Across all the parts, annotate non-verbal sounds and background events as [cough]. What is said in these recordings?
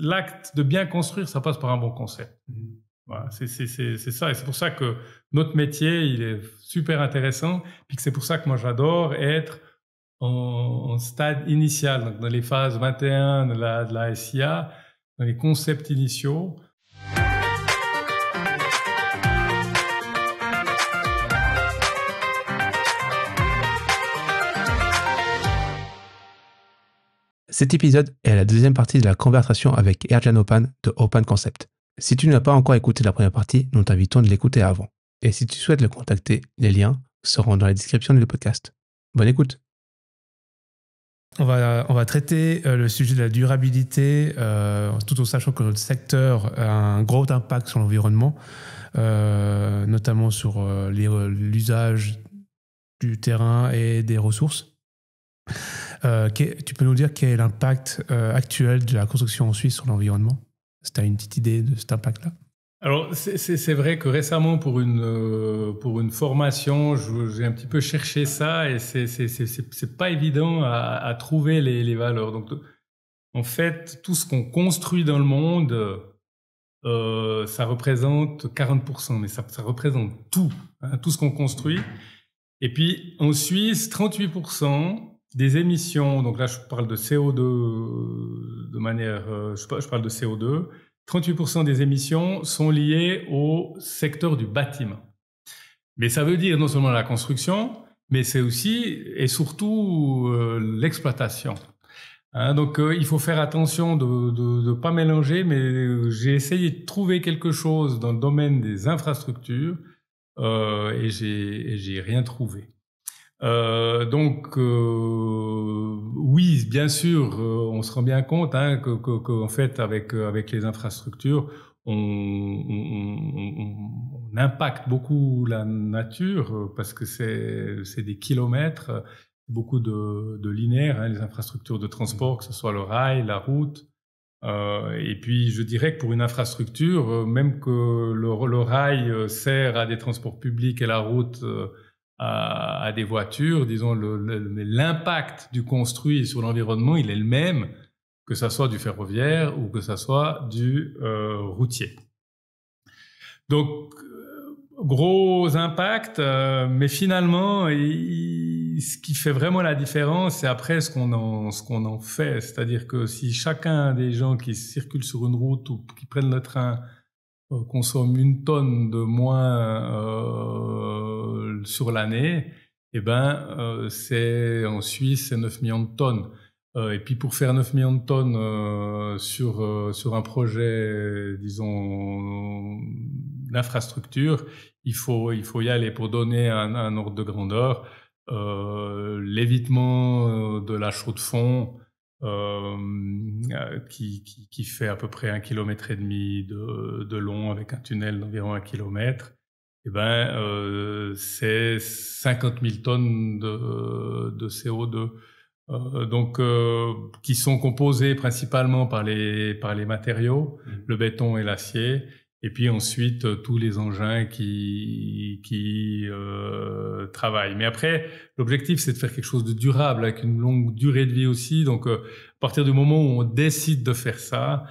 l'acte de bien construire, ça passe par un bon concept. Mmh. c'est ça. Et c'est pour ça que notre métier, il est super intéressant. Puis c'est pour ça que moi, j'adore être en, stade initial, dans les phases 21 de la, de la SIA, dans les concepts initiaux. Cet épisode est la deuxième partie de la conversation avec Erjan Opan de Open Concept. Si tu n'as pas encore écouté la première partie, nous t'invitons de l'écouter avant. Et si tu souhaites le contacter, les liens seront dans la description du podcast. Bonne écoute. On va, traiter euh, le sujet de la durabilité, euh, tout en sachant que notre secteur a un gros impact sur l'environnement, euh, notamment sur l'usage du terrain et des ressources. Euh, tu peux nous dire quel est l'impact euh, actuel de la construction en Suisse sur l'environnement Si tu as une petite idée de cet impact-là alors, c'est vrai que récemment, pour une, euh, pour une formation, j'ai un petit peu cherché ça et c'est pas évident à, trouver les, les, valeurs. Donc, en fait, tout ce qu'on construit dans le monde, ça représente 40%, mais ça, ça représente tout, hein, tout ce qu'on construit. Et puis, en Suisse, 38% des émissions, donc là je parle de CO2 de manière, euh, je parle de CO2, 38% des émissions sont liées au secteur du bâtiment. Mais ça veut dire non seulement la construction, mais c'est aussi et surtout euh, l'exploitation. Hein, donc euh, il faut faire attention de ne pas mélanger, mais j'ai essayé de trouver quelque chose dans le domaine des infrastructures et j'ai rien trouvé. Euh, donc euh, oui, bien sûr, euh, on se rend bien compte hein, que, que, en fait, avec euh, avec les infrastructures, on, on, on impacte beaucoup la nature parce que c'est c'est des kilomètres, beaucoup de, de linéaires, hein, les infrastructures de transport, que ce soit le rail, la route. et puis, je dirais que pour une infrastructure, même que le rail sert à des transports publics et la route à, des voitures, disons, l'impact du construit sur l'environnement, il est le même que ça soit du ferroviaire ou que ça soit du euh, routier. Donc, euh, gros impact, euh, mais finalement, ce qui fait vraiment la différence, c'est après ce qu'on en, ce qu'on en fait. C'est-à-dire que si chacun des gens qui circulent sur une route ou qui prennent le train consomme une tonne de moins sur l'année, eh ben, euh, c'est en Suisse, c'est 9 millions de tonnes. Euh, et puis pour faire 9 millions de tonnes euh, sur, sur un projet, disons, d'infrastructure, il faut, il faut y aller pour donner un, ordre de grandeur. L'évitement de la chaux de fond, qui, fait à peu près un kilomètre et demi de, de long avec un tunnel d'environ un kilomètre, eh ben, euh, c'est 50 000 tonnes de, de CO2. Euh, donc, euh, qui sont composées principalement par les, par les matériaux, mmh. le béton et l'acier, et puis ensuite euh, tous les engins qui, qui travaillent. Mais après, l'objectif, c'est de faire quelque chose de durable, avec une longue durée de vie aussi. Donc, à partir du moment où on décide de faire ça,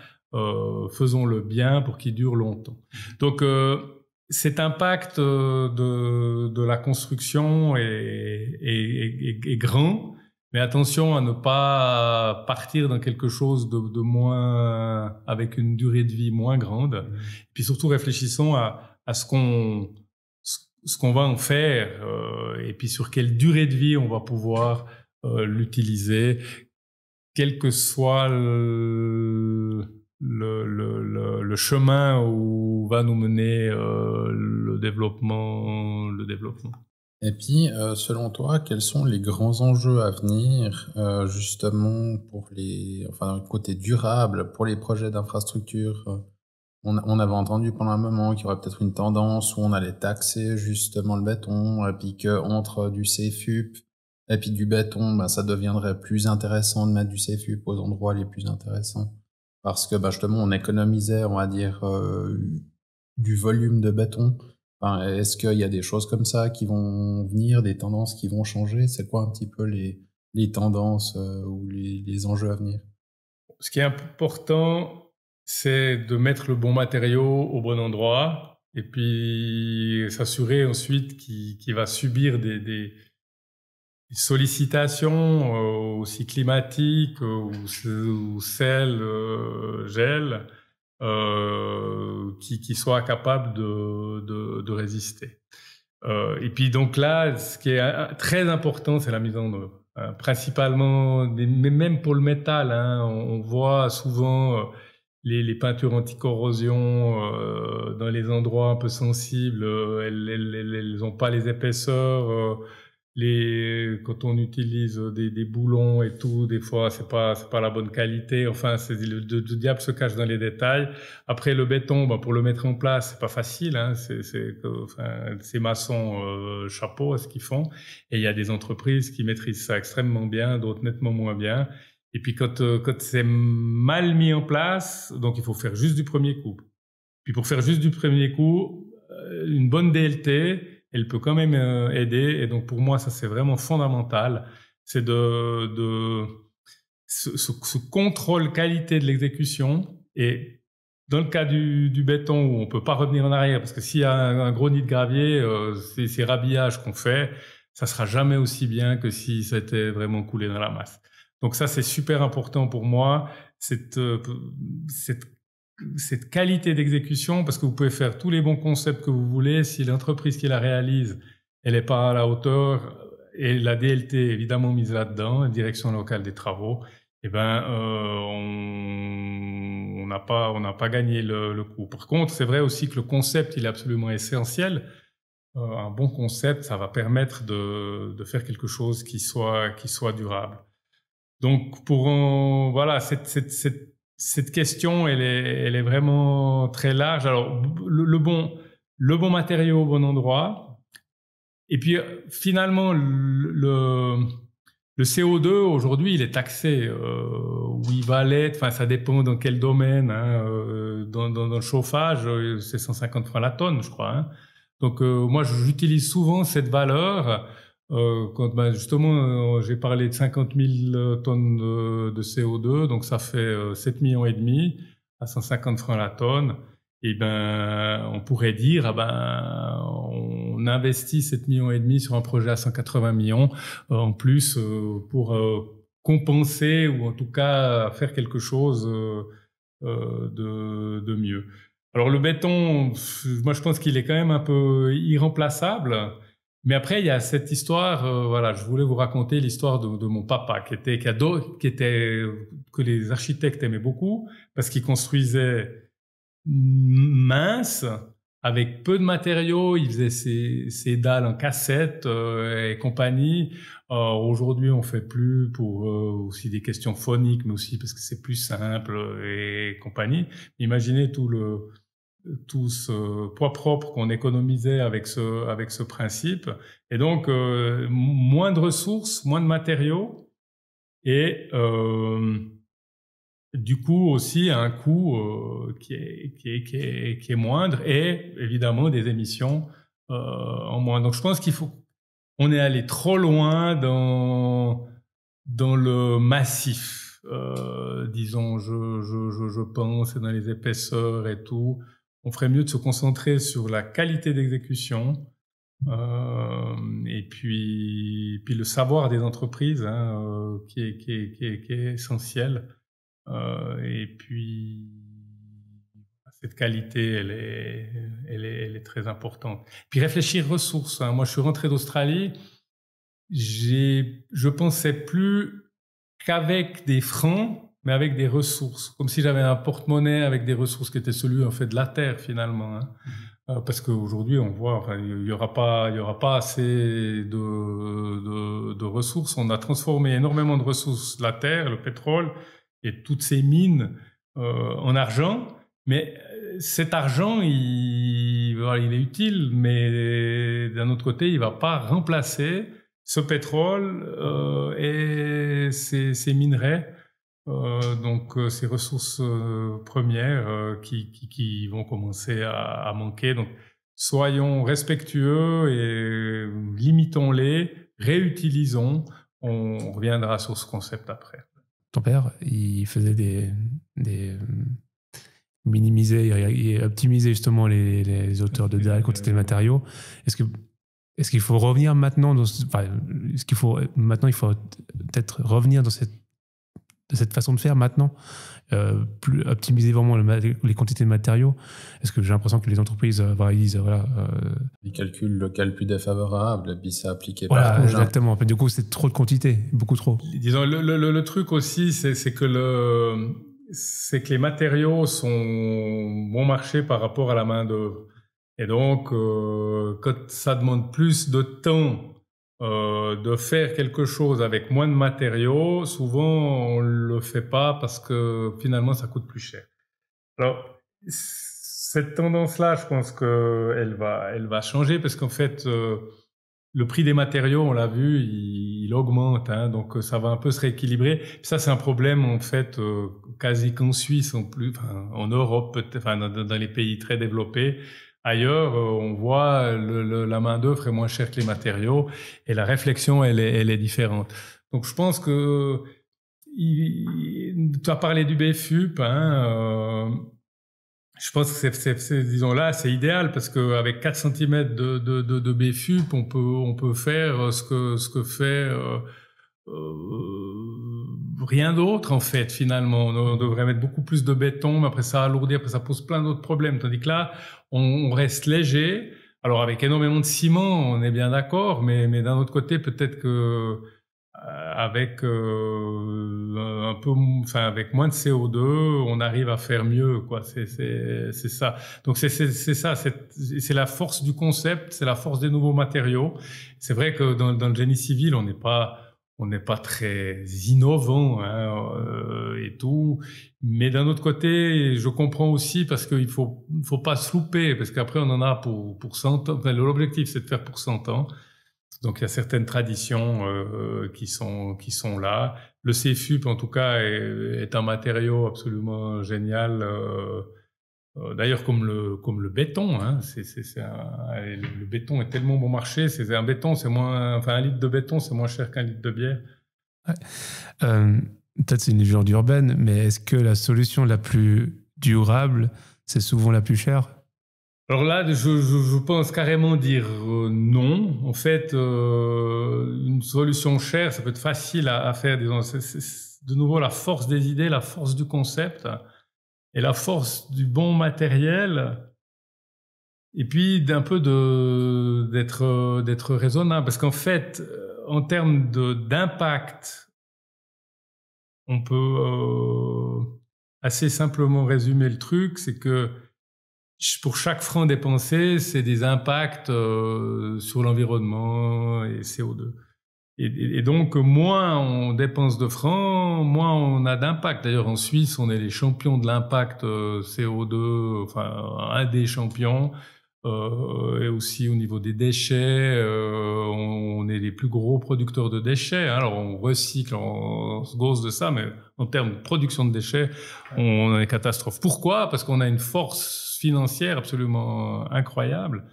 faisons-le bien pour qu'il dure longtemps. Mmh. Donc, euh, cet impact euh, de, la construction est, est, grand, mais attention à ne pas partir dans quelque chose de, moins, avec une durée de vie moins grande. Mmh. puis surtout réfléchissons à, ce qu'on qu'on va en faire euh, et puis sur quelle durée de vie on va pouvoir euh, l'utiliser, quel que soit le le, le, le, chemin où va nous mener euh, le développement le développement et puis euh, selon toi quels sont les grands enjeux à venir euh, justement pour les enfin côté durable pour les projets d'infrastructure on, on, avait entendu pendant un moment qu'il y aurait peut-être une tendance où on allait taxer justement le béton et puis que entre du CFUP et puis du béton ben, ça deviendrait plus intéressant de mettre du CFUP aux endroits les plus intéressants parce que bah, justement on économisait, on va dire, euh, du volume de béton. Enfin, Est-ce qu'il y a des choses comme ça qui vont venir, des tendances qui vont changer C'est quoi un petit peu les, les tendances euh, ou les, les, enjeux à venir Ce qui est important, c'est de mettre le bon matériau au bon endroit et puis s'assurer ensuite qu'il va subir des, des, sollicitations euh, aussi climatiques euh, ou, ou sel, euh, gel, qui, qui, soient capables de, de, de résister. et puis donc là, ce qui est très important, c'est la mise en œuvre. principalement, mais même pour le métal, hein, on, voit souvent... Les, les, peintures anticorrosion euh, dans les endroits un peu sensibles, elles n'ont pas les épaisseurs quand on utilise des, boulons et tout, des fois c'est pas c'est pas la bonne qualité. Enfin, le, diable se cache dans les détails. Après le béton, bah, pour le mettre en place, c'est pas facile. Hein. C'est c'est ces maçons euh, chapeau à ce qu'ils font. Et il y a des entreprises qui maîtrisent ça extrêmement bien, d'autres nettement moins bien. Et puis quand euh, quand c'est mal mis en place, donc il faut faire juste du premier coup. Puis pour faire juste du premier coup, euh, une bonne DLT elle peut quand même euh, aider. Et donc pour moi, ça c'est vraiment fondamental. C'est de, ce, contrôle qualité de l'exécution. Et dans le cas du, béton où on peut pas revenir en arrière, parce que s'il y a un, gros nid de gravier, euh, c'est ces, qu'on fait, ça sera jamais aussi bien que si ça était vraiment coulé dans la masse. Donc ça, c'est super important pour moi, cette, euh, cette cette qualité d'exécution, parce que vous pouvez faire tous les bons concepts que vous voulez, si l'entreprise qui la réalise, elle n'est pas à la hauteur, et la DLT évidemment mise là-dedans, direction locale des travaux, eh ben, euh, on n'a pas, on pas gagné le, le, coup. Par contre, c'est vrai aussi que le concept, il est absolument essentiel. Euh, un bon concept, ça va permettre de, de, faire quelque chose qui soit, qui soit durable. Donc, pour, euh, voilà, cette, cette, cette cette question, elle est, elle est vraiment très large. Alors, le, bon, le bon matériau au bon endroit. Et puis, finalement, le, le CO2, aujourd'hui, il est taxé. Oui, euh, où il va l'être, enfin, ça dépend dans quel domaine. Hein, euh, dans, dans, le chauffage, euh, c'est 150 francs la tonne, je crois. Hein. Donc, moi, j'utilise souvent cette valeur euh, quand, bah, justement, euh, j'ai parlé de 50 000 euh, tonnes de, CO2, donc ça fait 7 millions et demi à 150 francs la tonne. Et ben, on pourrait dire, ah ben, on investit 7 millions et demi sur un projet à 180 millions en plus pour compenser ou en tout cas faire quelque chose de, de, mieux. Alors le béton, moi je pense qu'il est quand même un peu irremplaçable. Mais après, il y a cette histoire, euh, voilà, je voulais vous raconter l'histoire de, mon papa, qui était, cadeau, qui était, que les architectes aimaient beaucoup, parce qu'il construisait mince, avec peu de matériaux, il faisait ses, dalles en cassette euh, et compagnie. Aujourd'hui, on fait plus pour euh, aussi des questions phoniques, mais aussi parce que c'est plus simple et compagnie. Imaginez tout le tout ce euh, poids propre qu'on économisait avec ce, principe. Et donc, euh, moins de ressources, moins de matériaux, et euh, du coup aussi un coût qui, est, moindre, et évidemment des émissions en moins. Donc, je pense qu'il faut... On est allé trop loin dans, le massif. disons, je, je, je pense, dans les épaisseurs et tout on ferait mieux de se concentrer sur la qualité d'exécution euh, et puis, puis le savoir des entreprises hein, euh, qui, est, qui, qui, qui, est, essentiel. Euh, et puis, cette qualité, elle est, elle est, elle très importante. Puis réfléchir ressources. Hein. Moi, je suis rentré d'Australie, je pensais plus qu'avec des francs mais avec des ressources, comme si j'avais un porte-monnaie avec des ressources qui étaient celui en fait de la terre finalement. Hein. Mm-hmm. Euh, parce qu'aujourd'hui, on voit, il y aura pas, il y aura pas assez de, ressources. On a transformé énormément de ressources, la terre, le pétrole et toutes ces mines euh, en argent. Mais euh, cet argent, il, est utile, mais d'un autre côté, il va pas remplacer ce pétrole et ces minerais euh, donc euh, ces ressources euh, premières qui, vont commencer à, manquer. Donc soyons respectueux et limitons-les, réutilisons. On, reviendra sur ce concept après. Ton père, il faisait des, minimiser et, optimiser justement les, les auteurs de dalles quantité de matériaux. Est-ce que est-ce qu'il faut revenir maintenant dans ce qu'il faut maintenant il faut peut-être revenir dans cette de cette façon de faire maintenant euh, plus optimiser vraiment les quantités de matériaux Est-ce que j'ai l'impression que les entreprises euh, voilà, ils disent euh, voilà euh... les calculs locaux plus défavorables, puis ça appliqué voilà, exactement. Du coup, c'est trop de quantité, beaucoup trop. Disons le, truc aussi, c'est que le c'est que les matériaux sont bon marché par rapport à la main d'œuvre. Et donc, euh, quand ça demande plus de temps euh, de faire quelque chose avec moins de matériaux, souvent on le fait pas parce que finalement ça coûte plus cher. Alors cette tendance-là, je pense qu'elle va, elle va changer parce qu'en fait euh, le prix des matériaux, on l'a vu, il, augmente, hein, donc euh, ça va un peu se rééquilibrer. ça, c'est un problème en fait quasi qu'en Suisse, en plus, en Europe, peut-être, dans les pays très développés, Ailleurs, euh, on voit euh, le, la main d'œuvre est moins chère que les matériaux et la réflexion elle est, différente. Donc je pense que euh, tu as parlé du BFUP. Hein, je pense que c'est, disons là, c'est idéal parce qu'avec 4 cm de, de, de, BFUP, on peut, faire ce que, ce fait euh, rien d'autre en fait finalement. On devrait mettre beaucoup plus de béton, mais après ça alourdit, après ça pose plein d'autres problèmes. Tandis que là, on, reste léger. Alors avec énormément de ciment, on est bien d'accord, mais, mais d'un autre côté, peut-être que euh, avec euh, un peu, enfin avec moins de CO2, on arrive à faire mieux, quoi. C'est ça. Donc c'est ça, c'est la force du concept, c'est la force des nouveaux matériaux. C'est vrai que dans le génie civil, on n'est pas on n'est pas très innovant hein, euh, et tout. Mais d'un autre côté, je comprends aussi parce qu'il faut faut pas se louper parce qu'après on en a pour pour 100 ans. L'objectif c'est de faire pour 100 ans. Donc il y a certaines traditions euh, qui sont qui sont là. Le CFUP en tout cas est, un matériau absolument génial. Euh, euh, d'ailleurs, comme le, comme le béton, hein, le béton est tellement bon marché. C'est un béton, c'est moins, enfin un litre de béton, c'est moins cher qu'un litre de bière. Euh, peut-être c'est une légende urbaine, mais est-ce que la solution la plus durable, c'est souvent la plus chère Alors là, je, pense carrément dire euh, non. En fait, une solution chère, ça peut être facile à, faire. c'est, de nouveau la force des idées, la force du concept et la force du bon matériel et puis d'un peu d'être raisonnable parce qu'en fait euh, en termes d'impact on peut euh, assez simplement résumer le truc c'est que pour chaque franc dépensé c'est des impacts euh, sur l'environnement et CO2 et, donc, moins on dépense de francs, moins on a d'impact. D'ailleurs, en Suisse, on est les champions de l'impact euh, CO2, enfin, un des champions. Euh, et aussi au niveau des déchets, euh, on, est les plus gros producteurs de déchets. Hein. Alors, on recycle, on, se gosse de ça, mais en termes de production de déchets, on, est catastrophe. Pourquoi Parce qu'on a une force financière absolument incroyable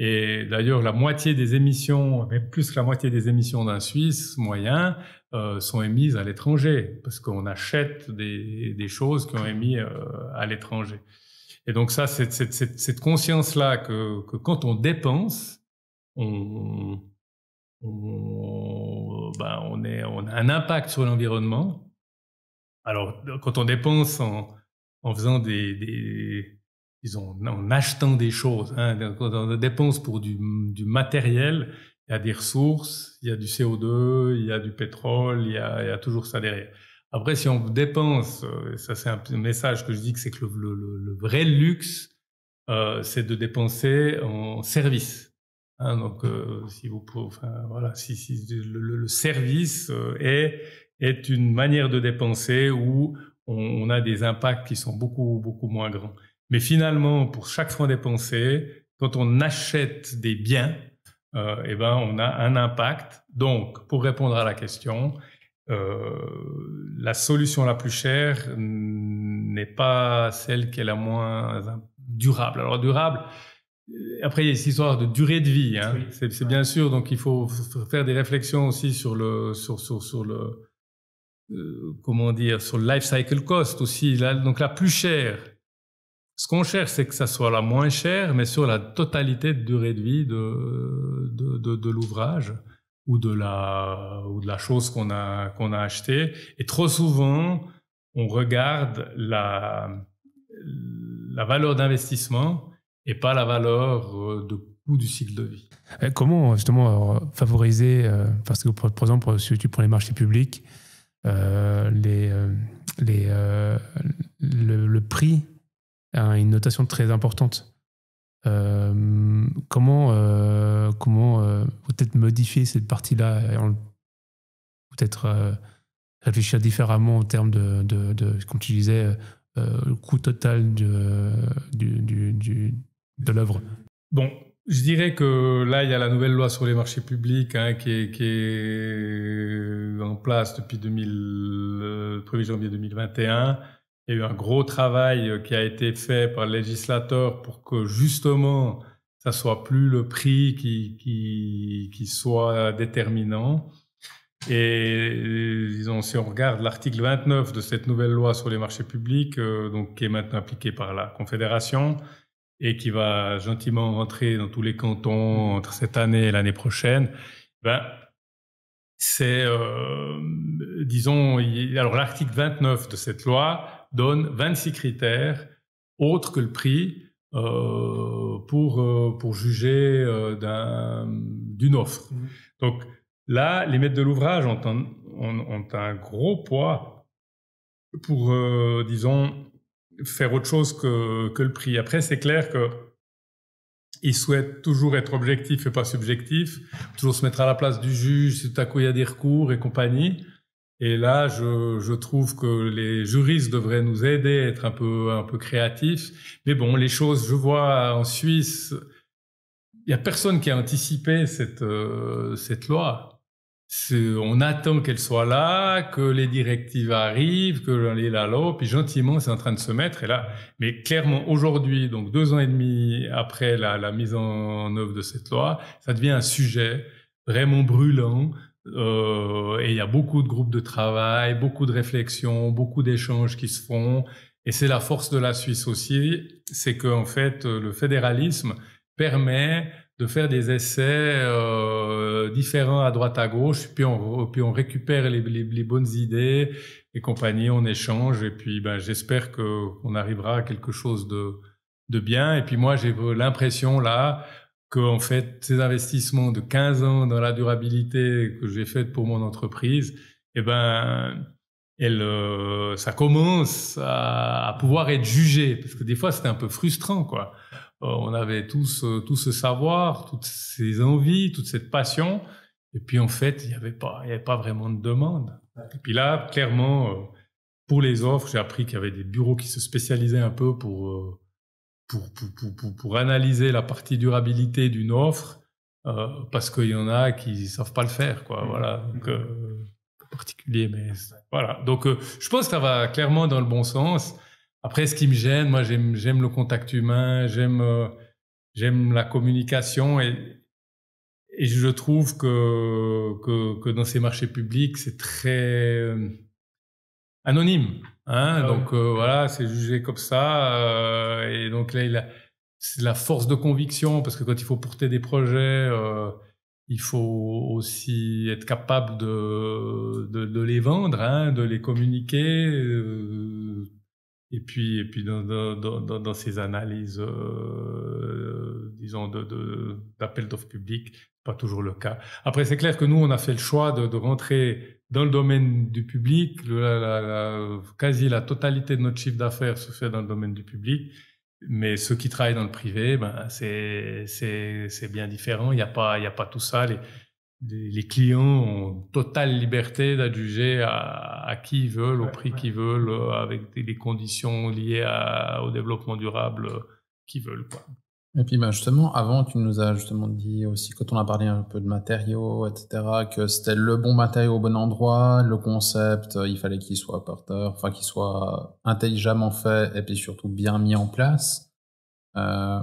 et d'ailleurs, la moitié des émissions, mais plus que la moitié des émissions d'un Suisse moyen, euh, sont émises à l'étranger, parce qu'on achète des, des choses ont émis euh, à l'étranger. Et donc ça, c'est cette, cette conscience-là que, que, quand on dépense, on, on, ben on, est, on a un impact sur l'environnement. Alors, quand on dépense en, en faisant des, des ont en achetant des choses. Hein, quand on dépense pour du, matériel, il y a des ressources, il y a du CO2, il y a du pétrole, il y a, toujours ça derrière. Après, si on dépense, euh, ça c'est un message que je dis que c'est que le, vrai luxe, euh, c'est de dépenser en service. Hein. donc, euh, si vous voilà, si, si le, service est est une manière de dépenser où on, on a des impacts qui sont beaucoup beaucoup moins grands. Mais finalement, pour chaque franc dépensé, quand on achète des biens, euh, eh ben, on a un impact. Donc, pour répondre à la question, euh, la solution la plus chère n'est pas celle qui est la moins durable. Alors, durable, après, il y a cette histoire de durée de vie. Hein. C'est bien sûr, donc il faut faire des réflexions aussi sur le, sur, sur, sur le, euh, comment dire, sur le life cycle cost aussi. donc la plus chère, ce qu'on cherche, c'est que ça soit la moins chère, mais sur la totalité de durée de vie de, de, l'ouvrage ou de la, ou de la chose qu'on a, qu'on a achetée. Et trop souvent, on regarde la, la valeur d'investissement et pas la valeur euh, de coût du cycle de vie. Euh, comment justement euh, favoriser, parce que par exemple, pour les marchés publics, les, les, le, le prix une notation très importante. Euh, comment euh, comment euh, peut-être modifier cette partie-là et peut-être réfléchir différemment en termes de, de, de comme tu disais le coût total de, du, du, de l'œuvre bon je dirais que là il y a la nouvelle loi sur les marchés publics hein, qui, est, en place depuis le 1er janvier 2021 il y a eu un gros travail euh, qui a été fait par le législateur pour que justement ça soit plus le prix qui, qui, qui soit déterminant. Et euh, disons, si on regarde l'article 29 de cette nouvelle loi sur les marchés publics, euh, donc qui est maintenant appliquée par la Confédération et qui va gentiment rentrer dans tous les cantons entre cette année et l'année prochaine, ben c'est, disons, alors l'article 29 de cette loi donne 26 critères autres que le prix euh, pour, euh, pour juger euh, d'une offre. Mmh. Donc là, les maîtres de l'ouvrage ont un, un, gros poids pour, disons, faire autre chose que, que le prix. Après, c'est clair qu'ils souhaitent toujours être objectifs et pas subjectifs, toujours se mettre à la place du juge si tout à coup il y a des recours et compagnie. Et là, je, trouve que les juristes devraient nous aider à être un peu, créatifs. Mais bon, les choses, je vois en Suisse, il n'y a personne qui a anticipé cette, euh, loi. On attend qu'elle soit là, que les directives arrivent, que les la loi, puis gentiment, c'est en train de se mettre. Et là, mais clairement, aujourd'hui, donc deux ans et demi après la mise en œuvre de cette loi, ça devient un sujet vraiment brûlant euh, et il y a beaucoup de groupes de travail, beaucoup de réflexions, beaucoup d'échanges qui se font. Et c'est la force de la Suisse aussi, c'est qu'en fait, euh, le fédéralisme permet de faire des essais euh, différents à droite à gauche, puis on, puis on récupère les, les bonnes idées et compagnie, on échange, et puis ben, j'espère qu'on arrivera à quelque chose de, de bien. Et puis moi, j'ai l'impression là, en fait, ces investissements de 15 ans dans la durabilité que j'ai fait pour mon entreprise, eh ben, elle, euh, ça commence à, pouvoir être jugé, parce que des fois, c'était un peu frustrant, quoi. Euh, on avait tout ce, euh, tout ce savoir, toutes ces envies, toute cette passion, et puis en fait, il n'y avait pas, il y avait pas vraiment de demande. Et puis là, clairement, pour les offres, j'ai appris qu'il y avait des bureaux qui se spécialisaient un peu pour pour, pour, pour, pour, analyser la partie durabilité d'une offre euh, parce qu'il y en a qui savent pas le faire quoi mmh. voilà donc mmh. euh, particulier mais voilà donc euh, je pense que ça va clairement dans le bon sens après ce qui me gêne moi j'aime le contact humain j'aime j'aime la communication et et je trouve que que, que dans ces marchés publics c'est très anonyme. Hein, ah donc euh, voilà, c'est jugé comme ça. Euh, et donc là, c'est la force de conviction, parce que quand il faut porter des projets, euh, il faut aussi être capable de, les vendre, hein, de les communiquer, et puis, et puis dans, ces analyses, disons, d'appel de, d'offres publiques, pas toujours le cas. Après, c'est clair que nous, on a fait le choix de, rentrer dans le domaine du public, quasi la totalité de notre chiffre d'affaires se fait dans le domaine du public. Mais ceux qui travaillent dans le privé, ben, c'est bien différent. Il n'y a, pas, a pas tout ça. Les, clients ont totale liberté d'adjuger à, qui ils veulent, au prix qu'ils veulent, avec des, conditions liées au développement durable qu'ils veulent. Quoi. Et puis ben, justement, avant, tu nous as justement dit aussi, quand on a parlé un peu de matériaux, etc., que c'était le bon matériau au bon endroit, le concept, euh, il fallait qu'il soit porteur, enfin qu'il soit intelligemment fait et puis surtout bien mis en place. Euh,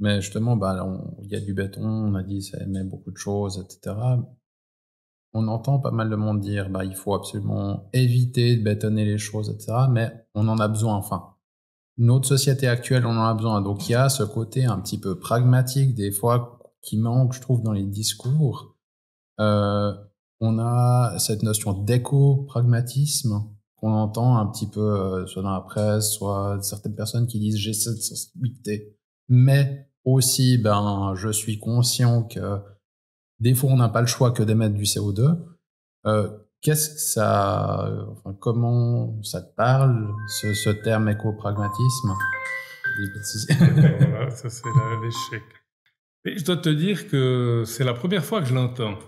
mais justement, ben, il y a du béton, on a dit ça émet beaucoup de choses, etc. On entend pas mal de monde dire bah, il faut absolument éviter de bétonner les choses, etc. Mais on en a besoin, enfin notre société actuelle, on en a besoin. Donc il y a ce côté un petit peu pragmatique des fois qui manque, je trouve, dans les discours. Euh, on a cette notion d'éco-pragmatisme qu'on entend un petit peu, euh, soit dans la presse, soit certaines personnes qui disent j'ai cette sensibilité. Mais aussi, ben, je suis conscient que des fois, on n'a pas le choix que d'émettre du CO2. Euh, Qu'est-ce que ça, comment ça te parle, ce, terme éco-pragmatisme ça c'est l'échec. je dois te dire que c'est la première fois que je l'entends.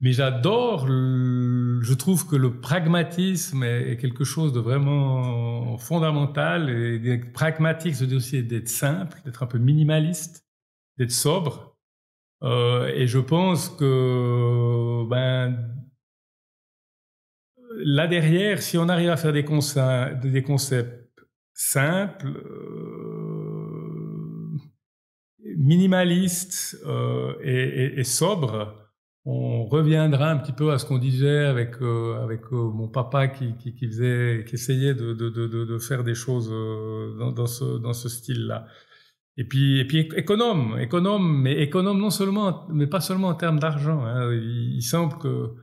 Mais j'adore, je trouve que le pragmatisme est quelque chose de vraiment fondamental et pragmatique, c'est aussi d'être simple, d'être un peu minimaliste, d'être sobre. Euh, et je pense que ben, là derrière, si on arrive à faire des, concepts, simples, euh, minimalistes euh, et, sobres, on reviendra un petit peu à ce qu'on disait avec euh, mon papa qui, qui, essayait de, faire des choses dans, ce style là et puis, et puis économe, économe, mais économe non seulement, mais pas seulement en termes d'argent. Hein. il, semble que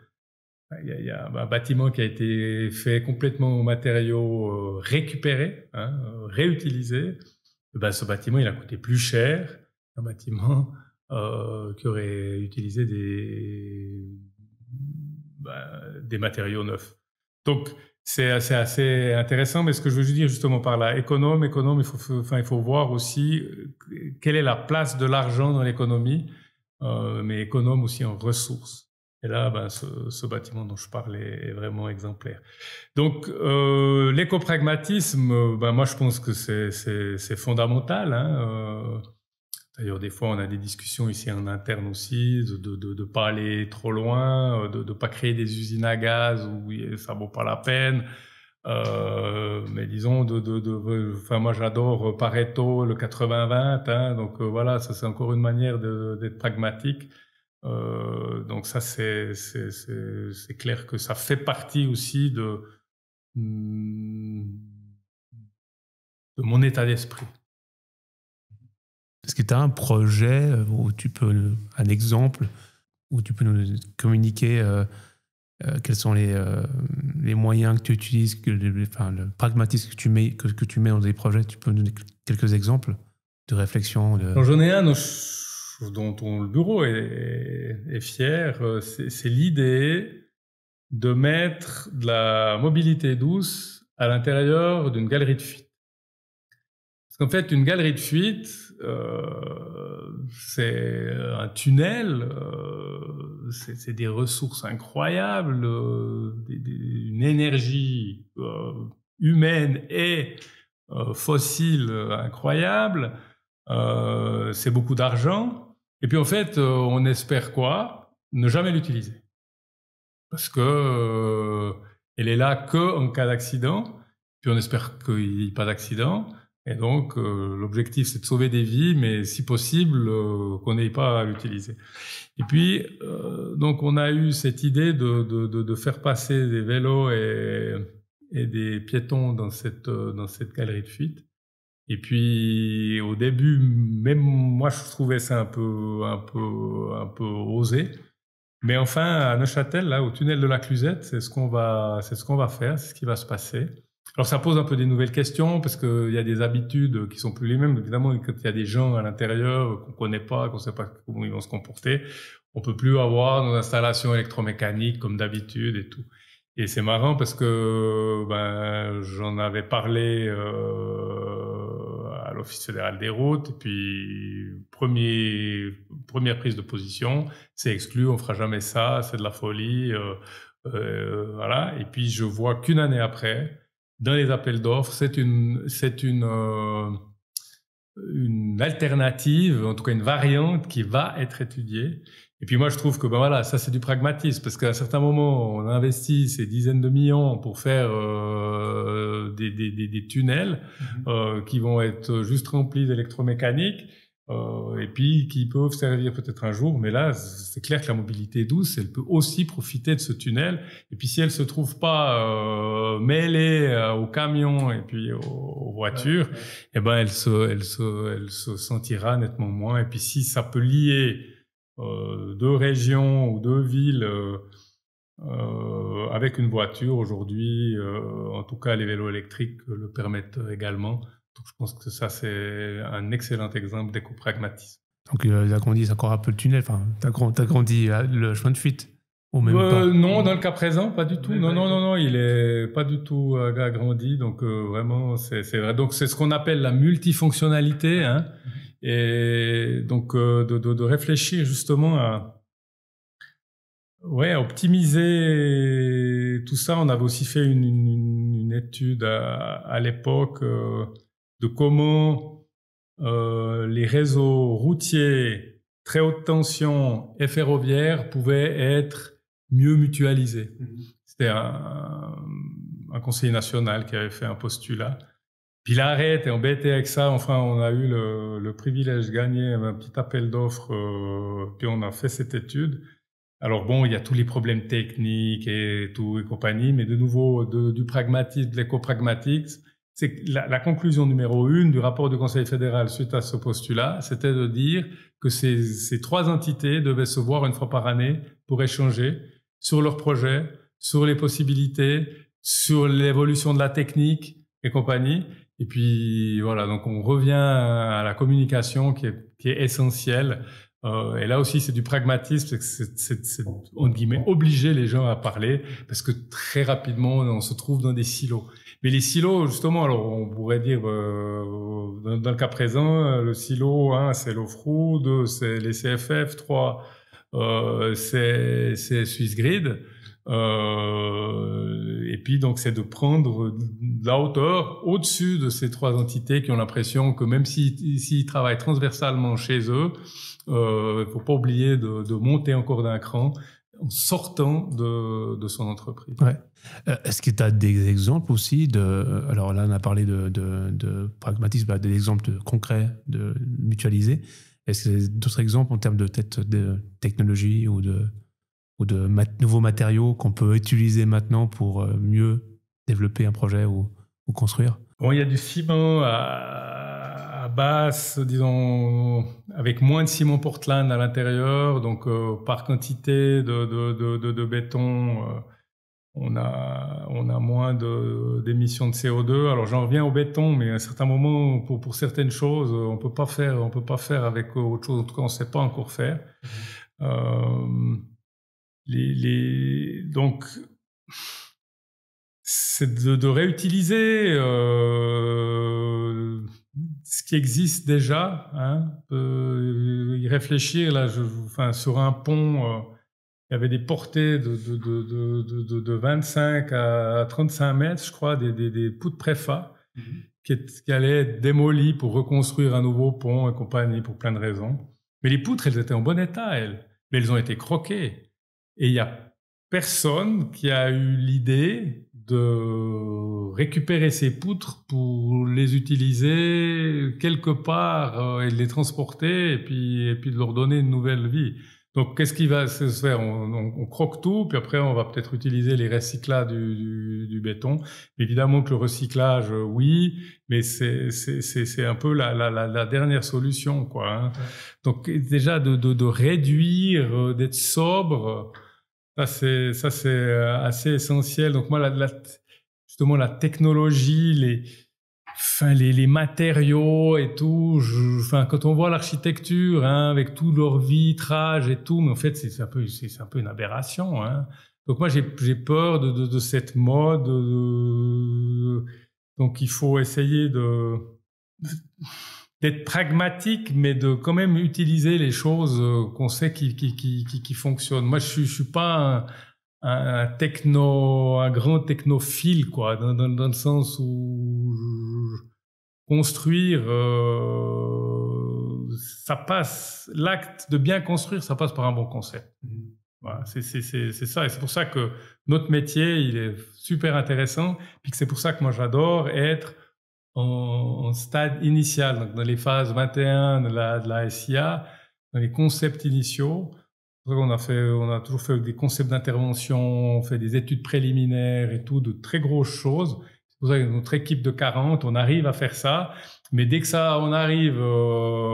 il y, a, un bâtiment qui a été fait complètement aux matériaux euh, récupérés, hein, euh, réutilisés. Bah, ce bâtiment, il a coûté plus cher qu'un bâtiment euh, qui aurait utilisé des, bah, matériaux neufs. Donc, c'est assez, intéressant, mais ce que je veux dire justement par là, économe, économe, il faut, faut voir aussi quelle est la place de l'argent dans l'économie, mais économe aussi en ressources. Et là, ben, ce, bâtiment dont je parlais est, vraiment exemplaire. Donc, euh, l'éco-pragmatisme, ben, moi, je pense que c'est fondamental. Hein, euh. D'ailleurs, des fois, on a des discussions ici en interne aussi, de ne pas aller trop loin, de ne pas créer des usines à gaz où ça vaut pas la peine. Euh, mais disons, de, enfin, moi j'adore Pareto, le 80-20, hein, donc voilà, ça c'est encore une manière d'être pragmatique. Euh, donc ça, c'est clair que ça fait partie aussi de, hmm, de mon état d'esprit. Est-ce que tu as un projet euh, où tu peux, un exemple, où tu peux nous communiquer euh, quels sont les, les, moyens que tu utilises, que, le, enfin, le pragmatisme que tu, mets, que, que, tu mets dans des projets Tu peux nous donner quelques exemples de réflexion de dont, le bureau est, fier, euh, c'est l'idée de mettre de la mobilité douce à l'intérieur d'une galerie de fuite. Parce qu'en fait, une galerie de fuite, euh, c'est un tunnel, euh, c'est des ressources incroyables, une énergie humaine et fossile incroyable, c'est beaucoup d'argent. Et puis en fait, euh, on espère quoi Ne jamais l'utiliser. Parce que euh, elle est là que en cas d'accident. Puis on espère qu'il n'y ait pas d'accident. Et donc, euh, l'objectif, c'est de sauver des vies, mais si possible, qu'on n'ait pas à l'utiliser. Et puis, donc, on a eu cette idée de, de, de, de faire passer des vélos et, et, des piétons dans cette, dans cette galerie de fuite. Et puis au début, même moi, je trouvais ça un peu, un peu, un peu osé. Mais enfin, à Neuchâtel, là, au tunnel de la Clusette, c'est ce qu'on va, c'est ce qu'on va faire, c'est ce qui va se passer. Alors ça pose un peu des nouvelles questions parce qu'il y a des habitudes qui sont plus les mêmes. Évidemment, quand il y a des gens à l'intérieur qu'on connaît pas, qu'on sait pas comment ils vont se comporter, on peut plus avoir nos installations électromécaniques comme d'habitude et tout. Et c'est marrant parce que ben j'en avais parlé. Euh, l'Office fédéral des routes. Et puis, premier, première prise de position, c'est exclu, on fera jamais ça, c'est de la folie. Euh, euh, voilà. Et puis, je vois qu'une année après, dans les appels d'offres, c'est une, c'est une, euh, une alternative, en tout cas une variante qui va être étudiée et puis moi, je trouve que ben voilà, ça c'est du pragmatisme parce qu'à un certain moment, on investit ces dizaines de millions pour faire euh, des, des, des, tunnels mhm. euh, qui vont être juste remplis d'électromécanique euh, et puis qui peuvent servir peut-être un jour. Mais là, c'est clair que la mobilité douce, elle peut aussi profiter de ce tunnel. Et puis si elle se trouve pas euh, mêlée euh, aux camions et puis aux, voitures, et eh ben elle se, elle se, elle se sentira nettement moins. Et puis si ça peut lier euh, deux régions ou deux villes euh, euh, avec une voiture aujourd'hui. en tout cas, les vélos électriques le permettent également. Donc, je pense que ça, c'est un excellent exemple d'éco-pragmatisme. Donc, il a encore un peu le tunnel. Enfin, tu as, grandi le chemin de fuite au même Non, dans le cas présent, pas du tout. non, non, non, non, il est pas du tout agrandi. Donc, vraiment, c'est vrai. Donc, c'est ce qu'on appelle la multifonctionnalité. Hein et donc euh, de, réfléchir justement à optimiser tout ça. On avait aussi fait une, étude à, l'époque euh, de comment euh, les réseaux routiers très haute tension et ferroviaires pouvaient être mieux mutualisés. Mhm. C'était un, un conseiller national qui avait fait un postulat. Puis l'arrêt, t'es embêté avec ça. Enfin, on a eu le, privilège de gagner un petit appel d'offres, euh, puis on a fait cette étude. Alors bon, il y a tous les problèmes techniques et tout et compagnie, mais de nouveau, du pragmatisme, de l'éco-pragmatique, c'est la, la, conclusion numéro une du rapport du Conseil fédéral suite à ce postulat, c'était de dire que ces, ces trois entités devaient se voir une fois par année pour échanger sur leurs projets, sur les possibilités, sur l'évolution de la technique et compagnie, et puis voilà, donc on revient euh, à la communication qui est, qui est essentielle. Euh, et là aussi, c'est du pragmatisme, c'est dit guillemets obliger les gens à parler parce que très rapidement, on se trouve dans des silos. Mais les silos, justement, alors on pourrait dire euh, dans, le cas présent, euh, le silo, hein, c'est l'Ofru, 2, c'est les CFF, 3, euh, c'est SwissGrid. Euh, et puis donc c'est de prendre la hauteur au-dessus de ces trois entités qui ont l'impression que même s'ils si, travaillent transversalement chez eux, il euh, faut pas oublier de, monter encore d'un cran en sortant de, son entreprise. Euh, est-ce que tu as des exemples aussi de... Euh, alors là, on a parlé de, pragmatisme, bah, des exemples concrets de mutualiser. Est-ce que d'autres exemples en termes de, de technologie ou de ou de nouveaux matériaux qu'on peut utiliser maintenant pour euh, mieux développer un projet ou, construire il y a du ciment à, basse, disons, avec moins de ciment Portland à l'intérieur, donc euh, par quantité de, de, béton. Euh, on a, on a moins d'émissions de, CO2. Alors j'en reviens au béton, mais à un certain moment, pour, certaines choses, on peut pas faire, on peut pas faire avec autre chose. En tout cas, on sait pas encore faire. Mmh les, donc c'est de, réutiliser euh, ce qui existe déjà, hein, euh, y réfléchir là, sur un pont, euh, il y avait des portées de, 25 à 35 mètres, je crois, des, des, poutres préfa mhm. qui, qui, allaient être démolies pour reconstruire un nouveau pont et compagnie pour plein de raisons. Mais les poutres, elles étaient en bon état, elles, mais elles ont été croquées. Et il n'y a personne qui a eu l'idée de récupérer ces poutres pour les utiliser quelque part euh, et les transporter et puis, et puis de leur donner une nouvelle vie. Donc, qu'est-ce qui va se faire on, croque tout, puis après, on va peut-être utiliser les recyclats du, béton. Évidemment que le recyclage, euh, oui, mais c'est un peu la, la, la, dernière solution, quoi. Hein. Donc, déjà, de, de, de réduire, euh, d'être sobre, ça, c'est euh, assez essentiel. Donc, moi, la, justement, la technologie, les les, matériaux et tout. quand on voit l'architecture hein, avec tout leur vitrage et tout, mais en fait, c'est un peu, c'est un une aberration. Hein. Donc moi, j'ai peur de, cette mode. donc il faut essayer de d'être pragmatique, mais de quand même utiliser les choses euh, qu'on sait qui, qui, fonctionnent. Moi, je suis, suis pas un, techno, un grand technophile, quoi, dans, le sens où construire, euh, ça passe, l'acte de bien construire, ça passe par un bon concept. Mmh. c'est ça. Et c'est pour ça que notre métier, il est super intéressant. Puis que c'est pour ça que moi, j'adore être en, stade initial, dans les phases 21 de la, SIA, dans les concepts initiaux. On a, fait, on a toujours fait des concepts d'intervention, on fait des études préliminaires et tout, de très grosses choses. Vous avez notre équipe de 40, on arrive à faire ça. Mais dès que ça, on arrive euh,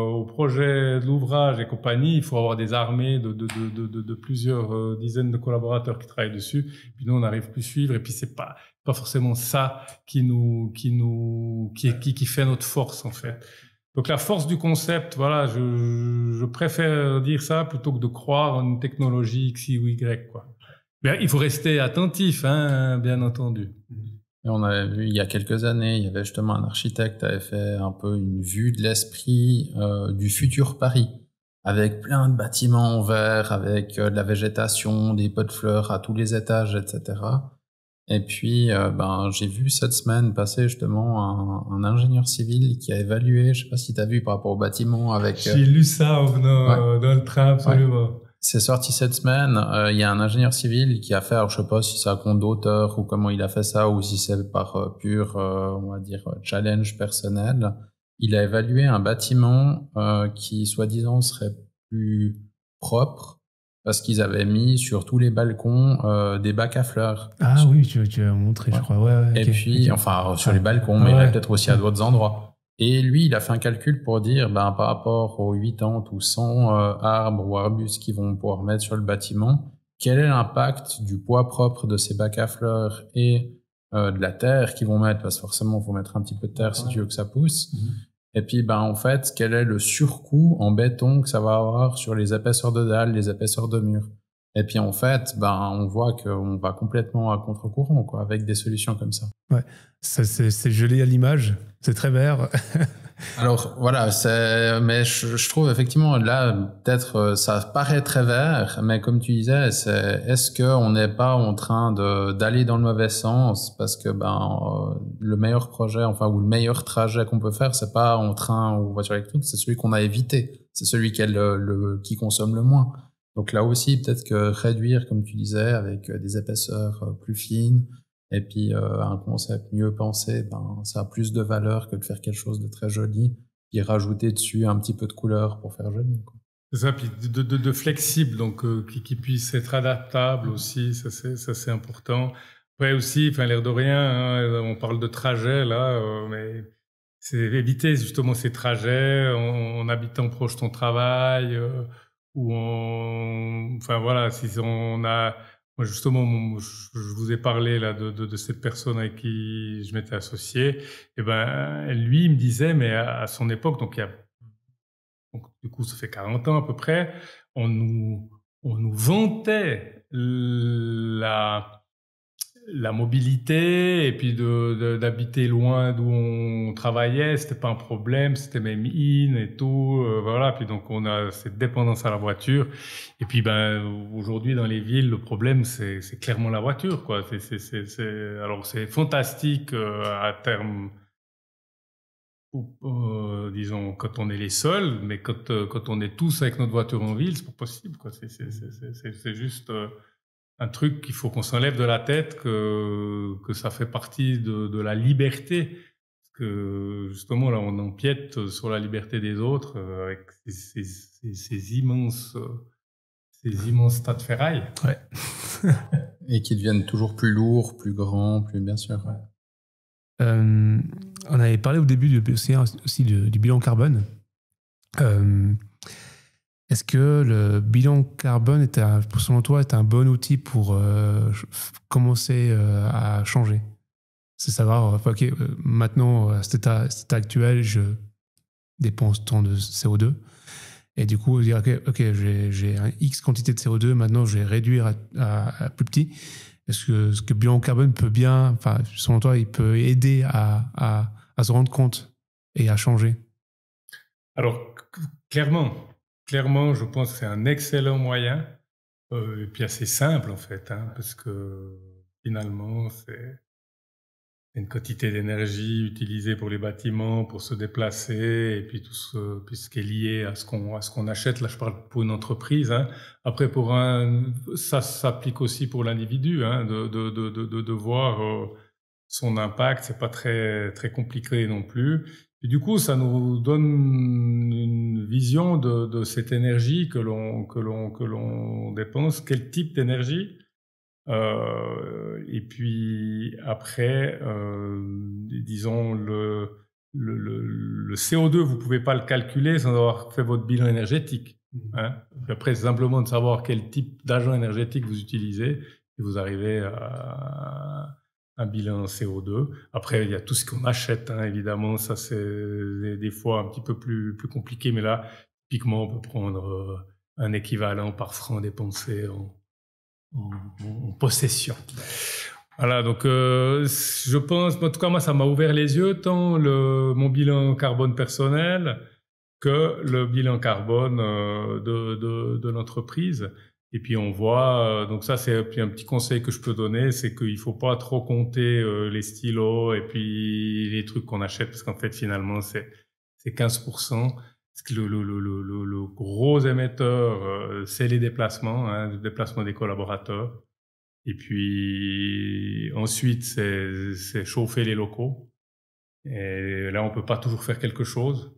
au projet de l'ouvrage et compagnie, il faut avoir des armées de, plusieurs euh, dizaines de collaborateurs qui travaillent dessus. Puis nous, on n'arrive plus à suivre. Et puis c'est pas pas forcément ça qui nous qui nous qui, fait notre force en fait. Donc la force du concept, voilà, je, préfère dire ça plutôt que de croire en une technologie X, Y, quoi. il faut rester attentif, hein, bien entendu. Mmh on avait vu il y a quelques années, il y avait justement un architecte qui avait fait un peu une vue de l'esprit euh, du futur Paris, avec plein de bâtiments en verre, avec euh, de la végétation, des pots de fleurs à tous les étages, etc. Et puis, euh, ben, j'ai vu cette semaine passer justement un, ingénieur civil qui a évalué, je sais pas si tu as vu par rapport au bâtiment avec. J'ai lu ça dans, le train, absolument. C'est sorti cette semaine. Euh, il y a un ingénieur civil qui a fait, alors je sais pas si ça compte d'auteur ou comment il a fait ça, ou si c'est par euh, pur, euh, on va dire, challenge personnel. Il a évalué un bâtiment qui, soi-disant, serait plus propre parce qu'ils avaient mis sur tous les balcons des bacs à fleurs. Ah oui, tu, tu as montré, je crois. Ouais, ouais, et puis, enfin, sur ah. les balcons, ah mais peut-être aussi à d'autres endroits. Et lui, il a fait un calcul pour dire, ben, par rapport aux 80 ou 100 arbres ou arbustes qu'ils vont pouvoir mettre sur le bâtiment, quel est l'impact du poids propre de ces bacs à fleurs et euh, de la terre qu'ils vont mettre, parce que forcément, il faut mettre un petit peu de terre si tu veux que ça pousse. Mhm. Et puis, ben, en fait, quel est le surcoût en béton que ça va avoir sur les épaisseurs de dalles, les épaisseurs de murs et puis en fait, ben, on voit qu'on va complètement à contre-courant quoi, avec des solutions comme ça. Ouais, c'est gelé à l'image, c'est très vert. [laughs] Alors voilà, mais je, trouve effectivement là peut-être euh, ça paraît très vert, mais comme tu disais, est-ce qu'on n'est pas en train d'aller dans le mauvais sens parce que ben euh, le meilleur projet, enfin ou le meilleur trajet qu'on peut faire, c'est pas en train ou voiture électrique, c'est celui qu'on a évité, c'est celui qui consomme le moins. Donc là aussi, peut-être que réduire, comme tu disais, avec euh, des épaisseurs euh, plus fines et puis euh, un concept mieux pensé, ben, ça a plus de valeur que de faire quelque chose de très joli puis rajouter dessus un petit peu de couleur pour faire joli. C'est ça, puis de, flexible, donc qui, puisse être adaptable aussi, ça c'est, important. Après aussi, enfin l'air de rien, hein, on parle de trajet là, mais c'est éviter justement ces trajets en, habitant proche ton travail enfin voilà, si on a, moi justement, je vous ai parlé là de, cette personne avec qui je m'étais associé, et eh ben lui il me disait, mais à, son époque, donc il y a, du coup ça fait 40 ans à peu près, on nous, on nous vantait la la mobilité et puis d'habiter loin d'où on travaillait, c'était pas un problème, c'était même in et tout, euh, voilà. Puis donc on a cette dépendance à la voiture. Et puis ben aujourd'hui dans les villes, le problème c'est clairement la voiture, quoi. C'est alors c'est fantastique euh, à terme. Euh, disons quand on est les seuls, mais quand quand on est tous avec notre voiture en ville, c'est pas possible, quoi. C'est juste un truc qu'il faut qu'on s'enlève de la tête, que, ça fait partie de, la liberté. Que justement, là, on empiète sur la liberté des autres euh, avec ces, immenses, euh, ces immenses tas de ferraille. Ouais. [laughs] Et qui deviennent toujours plus lourds, plus grands, plus bien sûr. Euh, on avait parlé au début du, aussi, aussi du, bilan carbone. Est-ce que le bilan carbone, est selon toi, est un bon outil pour euh, commencer euh, à changer C'est savoir, euh, OK, maintenant, à cet état, actuel, je dépense tant de CO2. Et du coup, dire, OK, j'ai un X quantité de CO2, maintenant je vais réduire à, plus petit. Est-ce que ce que bilan carbone peut bien, enfin, selon toi, il peut aider à se rendre compte et à changer Alors, clairement, clairement, je pense que c'est un excellent moyen. Euh, et puis assez simple, en fait, hein, parce que finalement, c'est une quantité d'énergie utilisée pour les bâtiments, pour se déplacer, et puis tout ce, qui est lié à ce qu'on achète. Là, je parle pour une entreprise. Hein. Après, pour un, ça s'applique aussi pour l'individu hein, de, de, de, de, de voir euh, son impact. C'est pas très très compliqué non plus. Et du coup, ça nous donne une vision de, cette énergie que l'on que l'on que l'on dépense, quel type d'énergie. Euh, et puis après, euh, disons le le, CO2, vous pouvez pas le calculer sans avoir fait votre bilan énergétique. Après, mmh. hein. c'est simplement de savoir quel type d'agent énergétique vous utilisez et vous arrivez à, un bilan CO2. Après, il y a tout ce qu'on achète, hein, évidemment, ça c'est des fois un petit peu plus, plus compliqué, mais là, typiquement, on peut prendre euh, un équivalent par franc dépensé en, possession. Voilà, donc euh, je pense, en tout cas, moi, ça m'a ouvert les yeux, tant le, mon bilan carbone personnel que le bilan carbone euh, de l'entreprise. Et puis on voit, euh, donc ça c'est un petit conseil que je peux donner, c'est qu'il faut pas trop compter euh, les stylos et puis les trucs qu'on achète parce qu'en fait finalement c'est c'est 15%. Parce que le, le, le, le, le gros émetteur euh, c'est les déplacements, hein, le déplacement des collaborateurs. Et puis ensuite c'est chauffer les locaux. Et là on peut pas toujours faire quelque chose.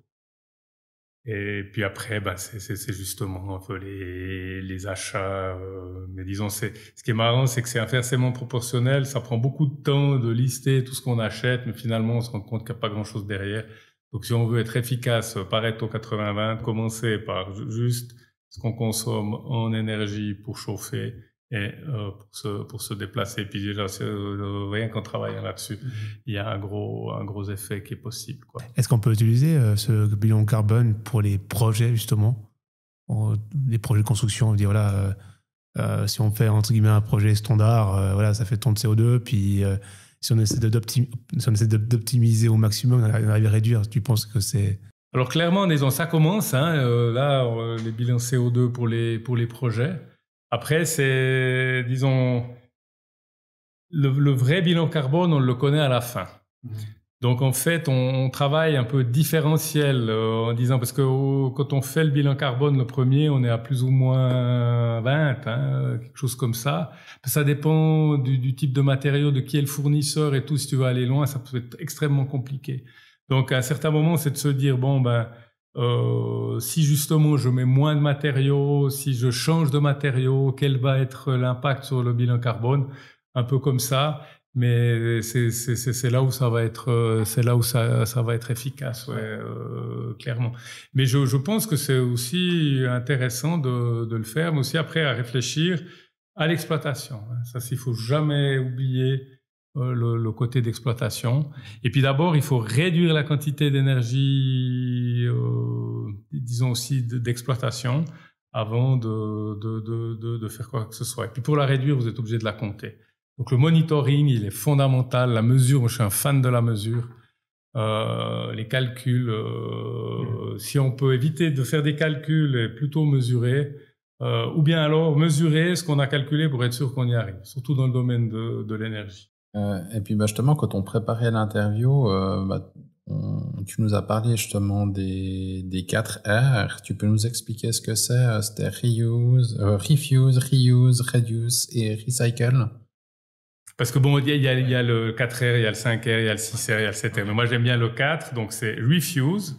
Et puis après, bah, c'est justement un peu les, les achats. Euh, mais disons, c'est ce qui est marrant, c'est que c'est inversement proportionnel. Ça prend beaucoup de temps de lister tout ce qu'on achète, mais finalement, on se rend compte qu'il n'y a pas grand-chose derrière. Donc, si on veut être efficace, euh, paraître au 80-20, commencer par juste ce qu'on consomme en énergie pour chauffer et euh, pour, se, pour se déplacer. puis déjà, rien qu'en travaillant là-dessus, mhm. il y a un gros, un gros effet qui est possible. Est-ce qu'on peut utiliser euh, ce bilan carbone pour les projets, justement les projets de construction, on dit, voilà, euh, si on fait entre guillemets un projet standard, voilà, ça fait tant de CO2, puis si on essaie d'optimiser au maximum, on arrive à réduire. Tu penses que c'est... Alors clairement, ça commence, hein, là, les bilans CO2 pour les, pour les projets. Après, c'est, disons, le, vrai bilan carbone, on le connaît à la fin. Mhm. Donc en fait, on, travaille un peu différentiel euh, en disant, parce que quand on fait le bilan carbone, le premier, on est à plus ou moins 20, hein, quelque chose comme ça. Ça dépend du, du, type de matériau, de qui est le fournisseur et tout. Si tu veux aller loin, ça peut être extrêmement compliqué. Donc à un certain moment, c'est de se dire, bon, ben, euh, si justement je mets moins de matériaux, si je change de matériaux, quel va être l'impact sur le bilan carbone Un peu comme ça, mais c'est là où ça va être, c'est là où ça, va être euh, efficace, euh, clairement. Mais je, pense que c'est aussi intéressant de, le faire, mais aussi après à réfléchir à l'exploitation. Hein. Ça, il faut jamais oublier le côté d'exploitation. Et puis d'abord, il faut réduire la quantité d'énergie euh, disons aussi, d'exploitation avant de, de, de, de, faire quoi que ce soit. Et puis pour la réduire, vous êtes obligé de la compter. Donc le monitoring, il est fondamental. La mesure, moi je suis un fan de la mesure. Euh, les calculs, euh, mmh. si on peut éviter de faire des calculs et plutôt mesurer, ou bien alors mesurer ce qu'on a calculé pour être sûr qu'on y arrive, surtout dans le domaine de, de l'énergie. et puis bah, justement, quand on préparait l'interview, bah, tu nous as parlé justement des, des 4 R. Tu peux nous expliquer ce que c'est euh, C'était reuse, euh, refuse, reuse, reduce et recycle parce que bon, il y, a, il y a le 4R, il y a le 5R, il y a le 6R, il y a le 7R. Mais moi, j'aime bien le 4, donc c'est refuse,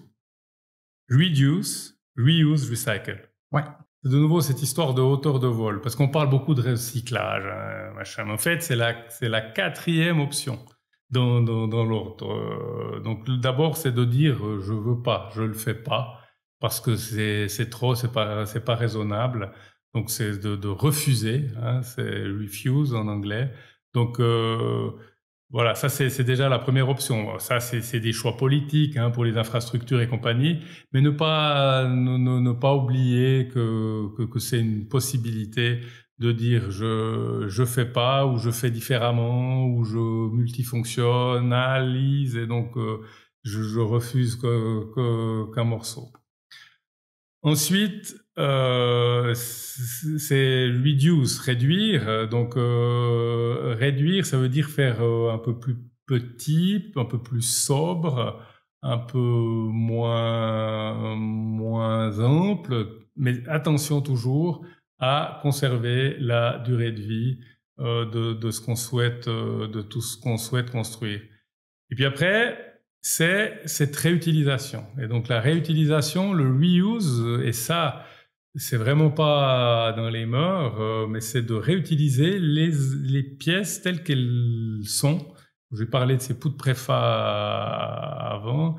reduce, reuse, recycle. Ouais. de nouveau cette histoire de hauteur de vol, parce qu'on parle beaucoup de recyclage, hein, machin. en fait, c'est la, c'est la quatrième option dans, dans, dans l'ordre. Euh, donc d'abord, c'est de dire euh, je veux pas, je le fais pas, parce que c'est trop, c'est pas pas raisonnable. Donc c'est de, de, refuser, hein, c'est refuse en anglais. Donc euh, voilà, ça c'est déjà la première option. Ça c'est des choix politiques hein, pour les infrastructures et compagnie, mais ne pas ne, ne pas oublier que que, que c'est une possibilité de dire je je fais pas ou je fais différemment ou je multifonctionnalise et donc euh, je, refuse qu'un morceau. Ensuite, euh, c'est reduce, réduire. Donc euh, réduire, ça veut dire faire un peu plus petit, un peu plus sobre, un peu moins ample, mais attention toujours à conserver la durée de vie euh, de, de, ce qu'on souhaite, euh, de tout ce qu'on souhaite construire. Et puis après, c'est cette réutilisation. Et donc la réutilisation, le reuse, et ça, c'est vraiment pas dans les mœurs, euh, mais c'est de réutiliser les, les pièces telles qu'elles sont. J'ai parlé de ces poutres préfa avant.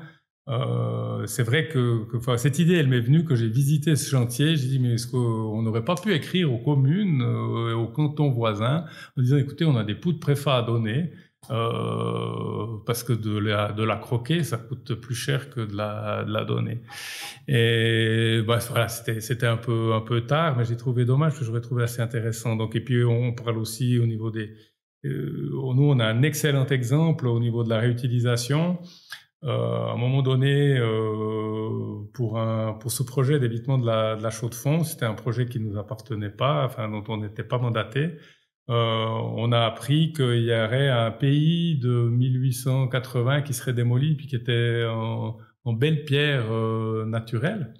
Euh, c'est vrai que, que cette idée, elle m'est venue que j'ai visité ce chantier. J'ai dit, mais est-ce qu'on n'aurait pas pu écrire aux communes, euh, et aux cantons voisins, en disant, écoutez, on a des poutres préfa à donner, euh, parce que de la, de croquer, ça coûte plus cher que de la, la donner. Et bah, voilà, c'était un peu, un peu tard, mais j'ai trouvé dommage, que j'aurais trouvé assez intéressant. Donc, et puis, on parle aussi au niveau des... nous, on a un excellent exemple au niveau de la réutilisation. Euh, à un moment donné, euh, pour, un, pour ce projet d'évitement de la, de la chaux fond, c'était un projet qui ne nous appartenait pas, enfin dont on n'était pas mandaté. Euh, on a appris qu'il y aurait un pays de 1880 qui serait démoli, puis qui était en, en belle pierre euh, naturelle.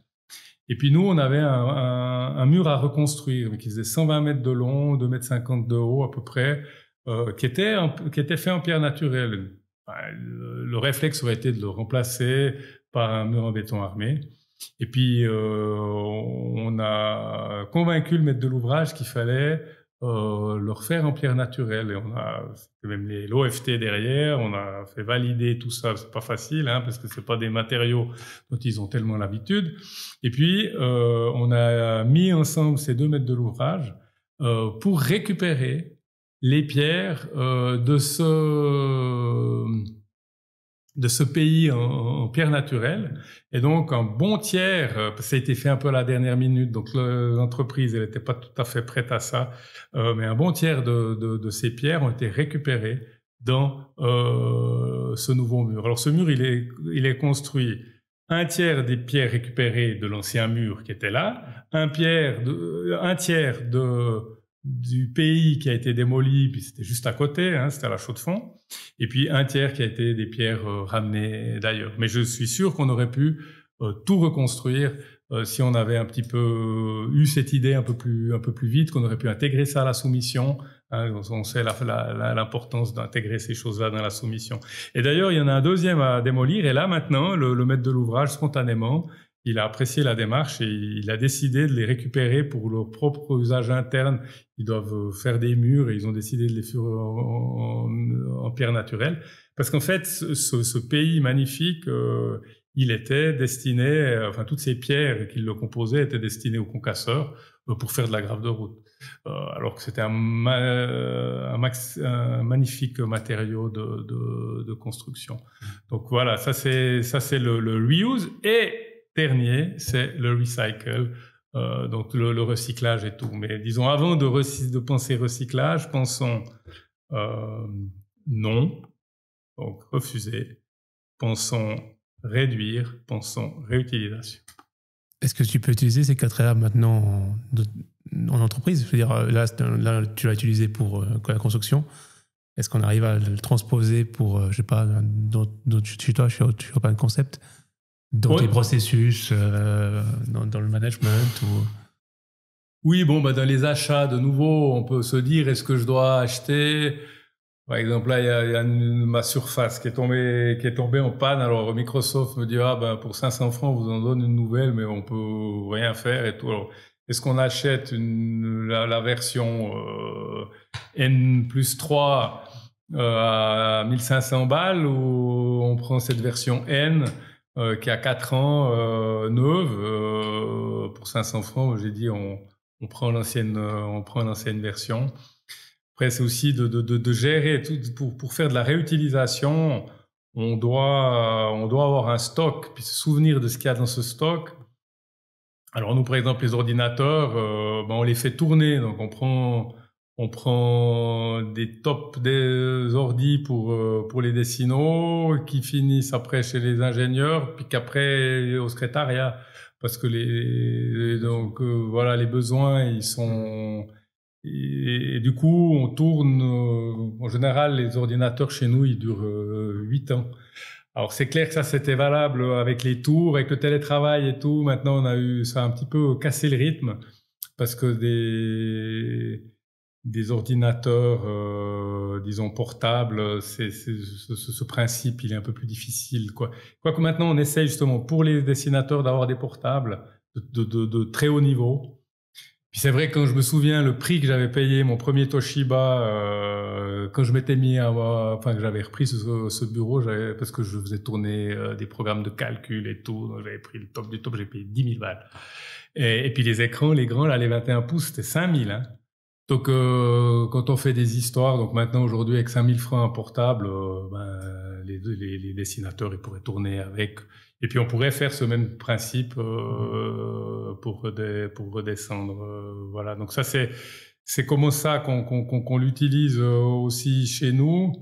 Et puis nous, on avait un, un, mur à reconstruire, qui faisait 120 mètres de long, 2 mètres 50 de haut à peu près, euh, qui, était qui était fait en pierre naturelle. Bah, le réflexe aurait été de le remplacer par un mur en béton armé. Et puis, euh, on a convaincu le maître de l'ouvrage qu'il fallait euh, le refaire en pierre naturelle. Et on a même l'OFT derrière, on a fait valider tout ça. C'est pas facile, hein, parce que c'est pas des matériaux dont ils ont tellement l'habitude. Et puis, euh, on a mis ensemble ces deux maîtres de l'ouvrage euh, pour récupérer les pierres euh, de, ce, de ce pays en, pierre naturelle. Et donc, un bon tiers, euh, ça a été fait un peu à la dernière minute, donc l'entreprise, elle n'était pas tout à fait prête à ça, euh, mais un bon tiers de, ces pierres ont été récupérées dans ce nouveau mur. Alors, ce mur, il est, il est construit un tiers des pierres récupérées de l'ancien mur qui était là, un, pierre de, un tiers de du pays qui a été démoli, puis c'était juste à côté, hein, c'était à la chaux de fond, et puis un tiers qui a été des pierres euh, ramenées d'ailleurs. Mais je suis sûr qu'on aurait pu euh, tout reconstruire euh, si on avait un petit peu eu cette idée un peu plus, un peu plus vite, qu'on aurait pu intégrer ça à la soumission. Hein, on sait l'importance d'intégrer ces choses-là dans la soumission. Et d'ailleurs, il y en a un deuxième à démolir, et là maintenant, le maître de l'ouvrage, spontanément, il a apprécié la démarche et il a décidé de les récupérer pour leur propre usage interne. Ils doivent faire des murs et ils ont décidé de les faire en, pierre naturelle. Parce qu'en fait, ce, pays magnifique, euh, il était destiné, euh, enfin toutes ces pierres qui le composaient étaient destinées aux concasseurs euh, pour faire de la grave de route. alors que c'était un, un, magnifique matériau de, construction. Donc voilà, ça c'est le, le reuse et dernier, c'est le recycle, euh, donc le, recyclage et tout. Mais disons, avant de, de penser recyclage, pensons euh, non, donc refuser, pensons réduire, pensons réutilisation. Est-ce que tu peux utiliser ces quatre R maintenant en, entreprise Je veux dire, euh, là, tu l'as utilisé pour la construction. Est-ce qu'on arrive à le transposer pour, je ne sais pas, dans, d'autres chez toi, chez, Open Concept dans les processus, euh, dans, le management ou... Oui, bon, bah, dans les achats, de nouveau, on peut se dire, est-ce que je dois acheter Par exemple, là, il y a, ma surface qui est, tombée, qui est tombée en panne. Alors, Microsoft me dit, ah, ben, pour 500 francs, on vous en donne une nouvelle, mais on peut rien faire et est-ce qu'on achète la, version euh, N plus 3 euh, à 1500 balles ou on prend cette version N euh, qui a 4 ans, euh, neuve, euh, pour 500 francs, j'ai dit on, prend l'ancienne, euh, on prend l'ancienne version. Après, c'est aussi de, gérer tout pour, pour faire de la réutilisation. On doit, on doit avoir un stock, puis se souvenir de ce qu'il y a dans ce stock. Alors nous, par exemple, les ordinateurs, ben, on les fait tourner, donc on prend on prend des tops des ordi pour euh, pour les dessinaux qui finissent après chez les ingénieurs puis qu'après au secrétariat parce que les, donc euh, voilà les besoins ils sont et, du coup on tourne euh, en général les ordinateurs chez nous ils durent 8 ans. Alors c'est clair que ça c'était valable avec les tours avec le télétravail et tout maintenant on a eu ça a un petit peu cassé le rythme parce que des des ordinateurs, euh, disons, portables, c'est, ce, ce, principe, il est un peu plus difficile. Quoi. Quoique maintenant, on essaye justement pour les dessinateurs d'avoir des portables de, de, de, très haut niveau. Puis c'est vrai, quand je me souviens, le prix que j'avais payé, mon premier Toshiba, euh, quand je m'étais mis à... Avoir, enfin, que j'avais repris ce, ce bureau, j'avais, parce que je faisais tourner euh, des programmes de calcul et tout, j'avais pris le top du top, j'ai payé 10 000 balles. Et, et puis les écrans, les grands, là, les 21 pouces, c'était 5 000, hein. Donc, euh, quand on fait des histoires, donc maintenant aujourd'hui avec 5000 francs un portable, euh, ben, les, dessinateurs ils pourraient tourner avec. Et puis on pourrait faire ce même principe euh, mm-hmm. pour, redescendre. voilà. Donc ça c'est c'est comme ça qu'on l'utilise aussi chez nous.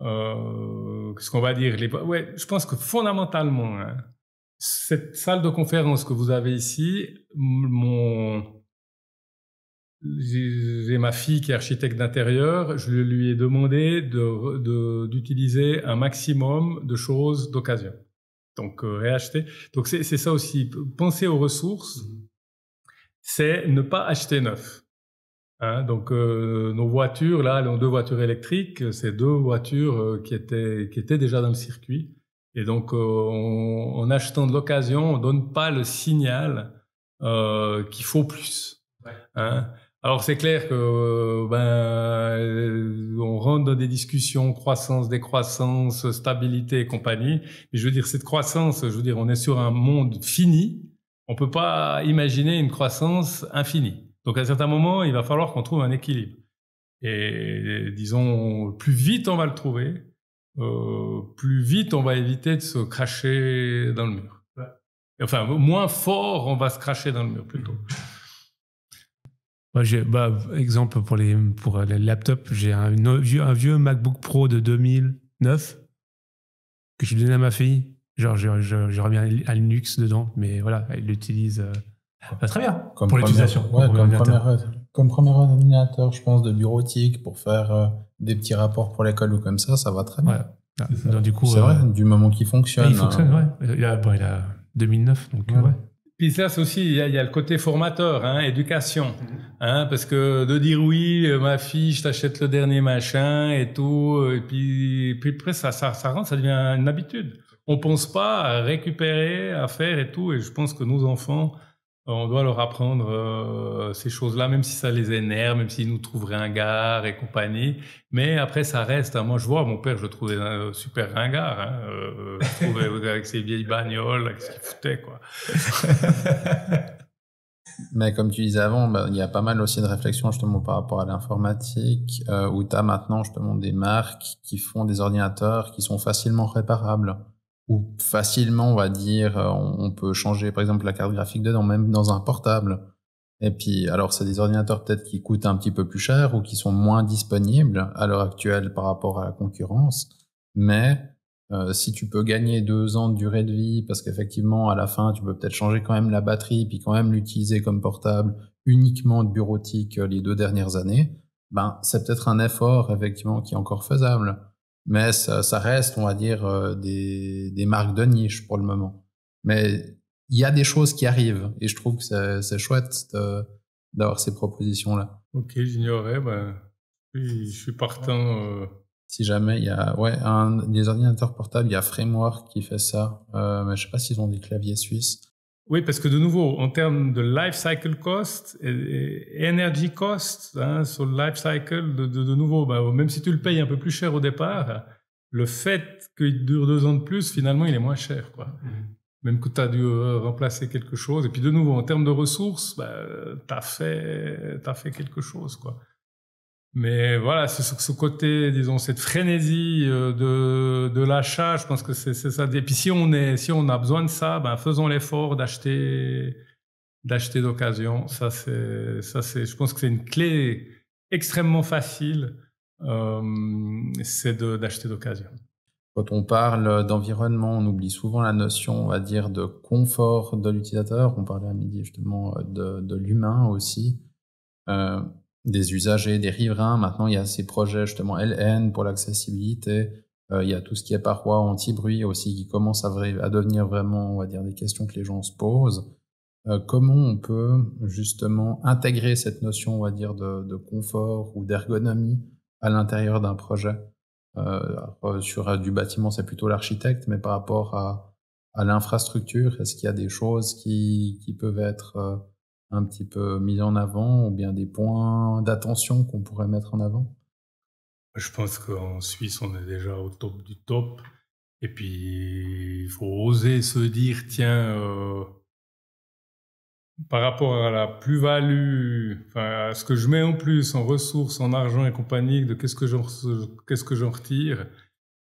Qu'est-ce qu'on va dire ouais, je pense que fondamentalement hein, cette salle de conférence que vous avez ici, mon j'ai ma fille qui est architecte d'intérieur, je lui ai demandé d'utiliser un maximum de choses d'occasion. Donc euh, réacheter. Donc c'est ça aussi. Penser aux ressources, mmh c'est ne pas acheter neuf. Hein, donc euh, nos voitures, là, ont deux voitures électriques, c'est deux voitures euh, qui, étaient, qui étaient déjà dans le circuit. Et donc en achetant de l'occasion, on donne pas le signal qu'il faut plus. Hein. Alors c'est clair que euh, ben euh, on rentre dans des discussions croissance, décroissance, stabilité et compagnie. Mais je veux dire cette croissance, je veux dire on est sur un monde fini. On peut pas imaginer une croissance infinie. Donc à un certain moment, il va falloir qu'on trouve un équilibre. Et disons plus vite on va le trouver, euh, plus vite on va éviter de se cracher dans le mur. Enfin moins fort on va se cracher dans le mur plutôt. Moi, bah, exemple pour les, pour les laptops, j'ai un, un, vieux MacBook Pro de 2009 que j'ai donné à ma fille. Genre, j'ai remis un Linux dedans, mais voilà, elle l'utilise euh, très bien comme pour l'utilisation. comme, premier ordinateur, je pense, de bureautique pour faire euh, des petits rapports pour l'école ou comme ça, ça va très bien. du coup, c'est vrai, euh, du moment qu'il fonctionne. il fonctionne, hein. ouais. Il a, il a 2009, donc ouais. Puis ça c'est aussi, il y, a, le côté formateur, hein, éducation. Mm-hmm. Hein, parce que de dire oui, euh, ma fille, je t'achète le dernier machin et tout, euh, et puis, puis après, ça, ça, ça rentre, ça devient une habitude. On pense pas à récupérer, à faire et tout, et je pense que nos enfants, on doit leur apprendre euh, ces choses-là, même si ça les énerve, même s'ils nous trouvent ringards et compagnie. Mais après, ça reste. Hein. Moi, je vois, mon père, je le trouvais euh, super ringard. Hein. Euh, [laughs] avec ses vieilles bagnoles, avec ce qu'il foutait, quoi. [laughs] Mais comme tu disais avant, bah, il y a pas mal aussi de réflexions justement par rapport à l'informatique, où tu as maintenant justement des marques qui font des ordinateurs qui sont facilement réparables où facilement, on va dire, euh, on, peut changer par exemple la carte graphique dedans, même dans un portable. Et puis, alors c'est des ordinateurs peut-être qui coûtent un petit peu plus cher ou qui sont moins disponibles à l'heure actuelle par rapport à la concurrence. Mais euh, si tu peux gagner deux ans de durée de vie, parce qu'effectivement, à la fin, tu peux peut-être changer quand même la batterie, puis quand même l'utiliser comme portable uniquement de bureautique euh, les deux dernières années, ben c'est peut-être un effort effectivement qui est encore faisable mais ça, ça reste, on va dire, euh, des, des, marques de niche pour le moment. Mais il y a des choses qui arrivent et je trouve que c'est chouette d'avoir ces propositions-là. Ok, j'ignorais, ben, je suis partant. Euh. Si jamais il y a ouais, un, des ordinateurs portables, il y a Framework qui fait ça, euh, mais je sais pas s'ils ont des claviers suisses. Oui, parce que de nouveau, en termes de life cycle cost, et energy cost hein, sur le life cycle, de, nouveau, bah, même si tu le payes un peu plus cher au départ, le fait qu'il dure deux ans de plus, finalement, il est moins cher. Quoi. Mm-hmm. Même que tu as dû euh, remplacer quelque chose. Et puis de nouveau, en termes de ressources, tu as, as, fait quelque chose. Quoi. Mais voilà, ce, ce côté, disons, cette frénésie euh, de, de l'achat, je pense que c'est ça. Et puis si on, est, si on a besoin de ça, ben faisons l'effort d'acheter d'acheter d'occasion. Ça, ça, je pense que c'est une clé extrêmement facile, euh, c'est d'acheter d'occasion. Quand on parle d'environnement, on oublie souvent la notion, on va dire, de confort de l'utilisateur. On parlait à midi justement de, l'humain aussi. Euh, des usagers, des riverains. Maintenant, il y a ces projets justement LN pour l'accessibilité. Euh, il y a tout ce qui est parois, anti-bruit aussi qui commence à, devenir vraiment, on va dire, des questions que les gens se posent. Euh, comment on peut justement intégrer cette notion, on va dire, de, confort ou d'ergonomie à l'intérieur d'un projet euh, Sur du bâtiment, c'est plutôt l'architecte, mais par rapport à, l'infrastructure, est-ce qu'il y a des choses qui, qui peuvent être un petit peu mis en avant ou bien des points d'attention qu'on pourrait mettre en avant Je pense qu'en Suisse, on est déjà au top du top. Et puis, il faut oser se dire, tiens, euh, par rapport à la plus-value, enfin, à ce que je mets en plus en ressources, en argent et compagnie, de qu'est-ce que j'en retire,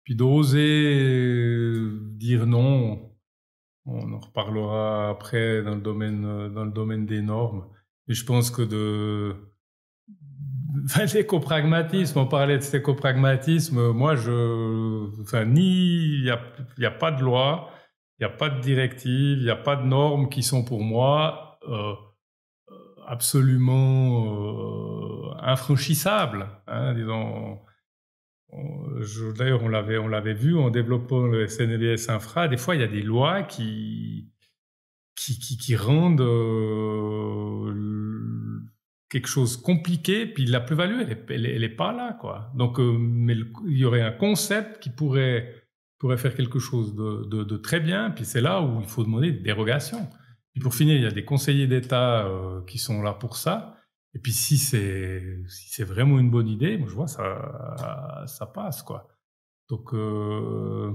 puis d'oser dire non, on en reparlera après dans le domaine, euh, dans le domaine des normes. Et je pense que de, l'éco-pragmatisme, [laughs] on parlait de cet éco-pragmatisme. Moi, je, enfin, ni, il n'y a, y a, pas de loi, il n'y a pas de directive, il n'y a pas de normes qui sont pour moi euh, euh, absolument infranchissables. Hein, disons, D'ailleurs, on l'avait, vu en développant le SNBS e infra. Des fois, il y a des lois qui, qui, rendent euh, quelque chose compliqué, puis la plus-value, elle n'est pas là, Donc, euh, mais il y aurait un concept qui pourrait, faire quelque chose de, très bien, puis c'est là où il faut demander des dérogations. Et pour finir, il y a des conseillers d'État euh, qui sont là pour ça. Et puis si c'est vraiment une bonne idée, moi je vois ça passe quoi. Donc euh,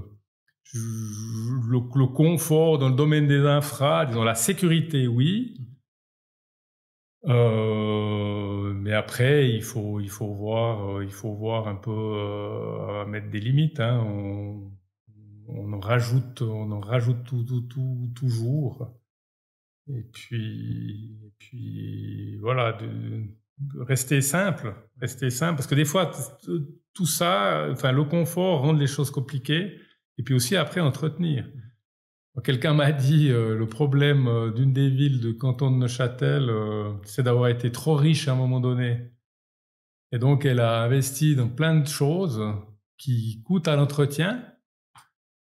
le, confort dans le domaine des infras, dans la sécurité, oui. Euh, mais après il faut voir euh, il faut voir un peu mettre des limites. Hein. On, en rajoute on en rajoute toujours. Et puis, puis voilà, rester simple, rester simple, parce que des fois, tout ça, enfin, le confort rend les choses compliquées, et puis aussi après entretenir. Quelqu'un m'a dit euh, le problème euh, d'une des villes de canton de Neuchâtel, euh, c'est d'avoir été trop riche à un moment donné. Et donc, elle a investi dans plein de choses qui coûtent à l'entretien,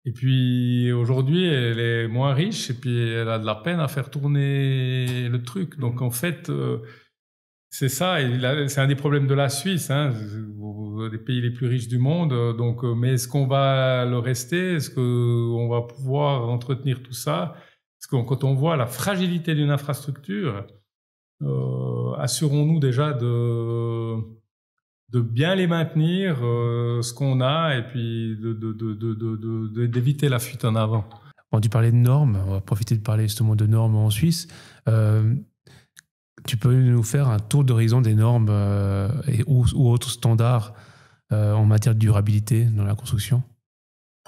et puis aujourd'hui, elle est moins riche et puis elle a de la peine à faire tourner le truc. Donc mhm. en fait, euh, c'est ça. C'est un des problèmes de la Suisse, hein. des pays les plus riches du monde. Euh, donc, euh, mais est-ce qu'on va le rester Est-ce qu'on va pouvoir entretenir tout ça Parce que quand on voit la fragilité d'une infrastructure, assurons-nous déjà de de bien les maintenir, euh, ce qu'on a, et puis d'éviter de, la fuite en avant. On a dû parler de normes, on va profiter de parler justement de normes en Suisse. Euh, tu peux nous faire un tour d'horizon des normes euh, et, ou autres standards en matière de durabilité dans la construction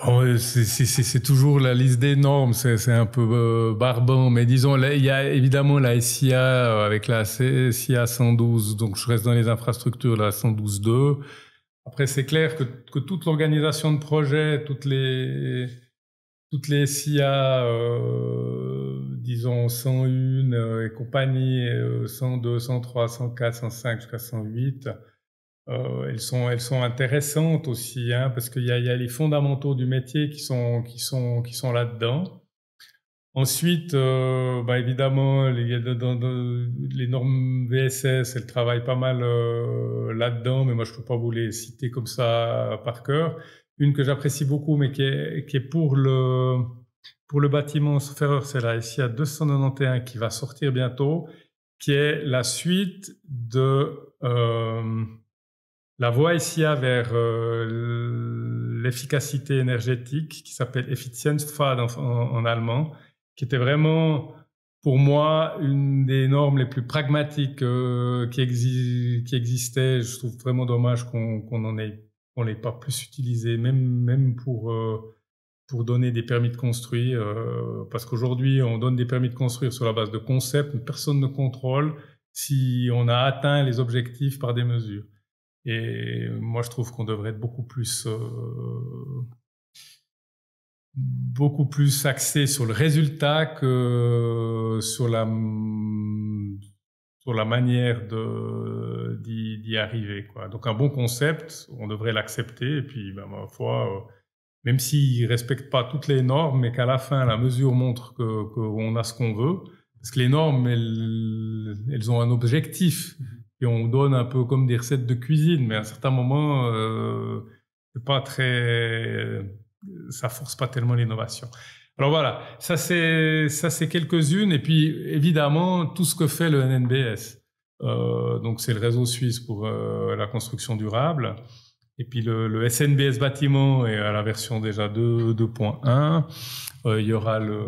ah c'est toujours la liste des normes, c'est un peu euh, barbant, mais disons, là, il y a évidemment la SIA euh, avec la SIA 112, donc je reste dans les infrastructures, la 112.2. Après, c'est clair que, que toute l'organisation de projet, toutes les, toutes les SIA, euh, disons 101 euh, et compagnie, 102, 103, 104, 105 jusqu'à 108, euh, elles, sont, elles sont intéressantes aussi, hein, parce qu'il y, a, les fondamentaux du métier qui sont, qui sont, qui sont là-dedans. Ensuite, euh, bah, évidemment, les, normes VSS, elles travaillent pas mal euh, là-dedans, mais moi je peux pas vous les citer comme ça par cœur. Une que j'apprécie beaucoup, mais qui est, qui est pour le pour le bâtiment, là, ici c'est la SIA 291 qui va sortir bientôt, qui est la suite de euh, la voie ici à vers euh, l'efficacité énergétique qui s'appelle Effizienzfad » en, allemand, qui était vraiment pour moi une des normes les plus pragmatiques euh, qui, existaient. Je trouve vraiment dommage qu'on n'en ait pas plus utilisé, même, euh, pour, donner des permis de construire. parce qu'aujourd'hui, on donne des permis de construire sur la base de concepts, mais personne ne contrôle si on a atteint les objectifs par des mesures. Et moi, je trouve qu'on devrait être beaucoup plus, euh, beaucoup plus axé sur le résultat que sur la, sur la manière d'y, arriver. Quoi. Donc, un bon concept, on devrait l'accepter. Et puis, ben, ma foi, euh, même s'il ne respecte pas toutes les normes, mais qu'à la fin, la mesure montre qu'on a ce qu'on veut, parce que les normes, elles, elles ont un objectif. Mmh et on donne un peu comme des recettes de cuisine, mais à un certain moment, euh, c'est pas très, ça force pas tellement l'innovation. Alors voilà, ça c'est ça c'est quelques-unes, et puis évidemment tout ce que fait le NNBS. Euh, donc c'est le réseau suisse pour euh, la construction durable. Et puis le, SNBS bâtiment est à la version déjà 2.1. Euh, il y aura le,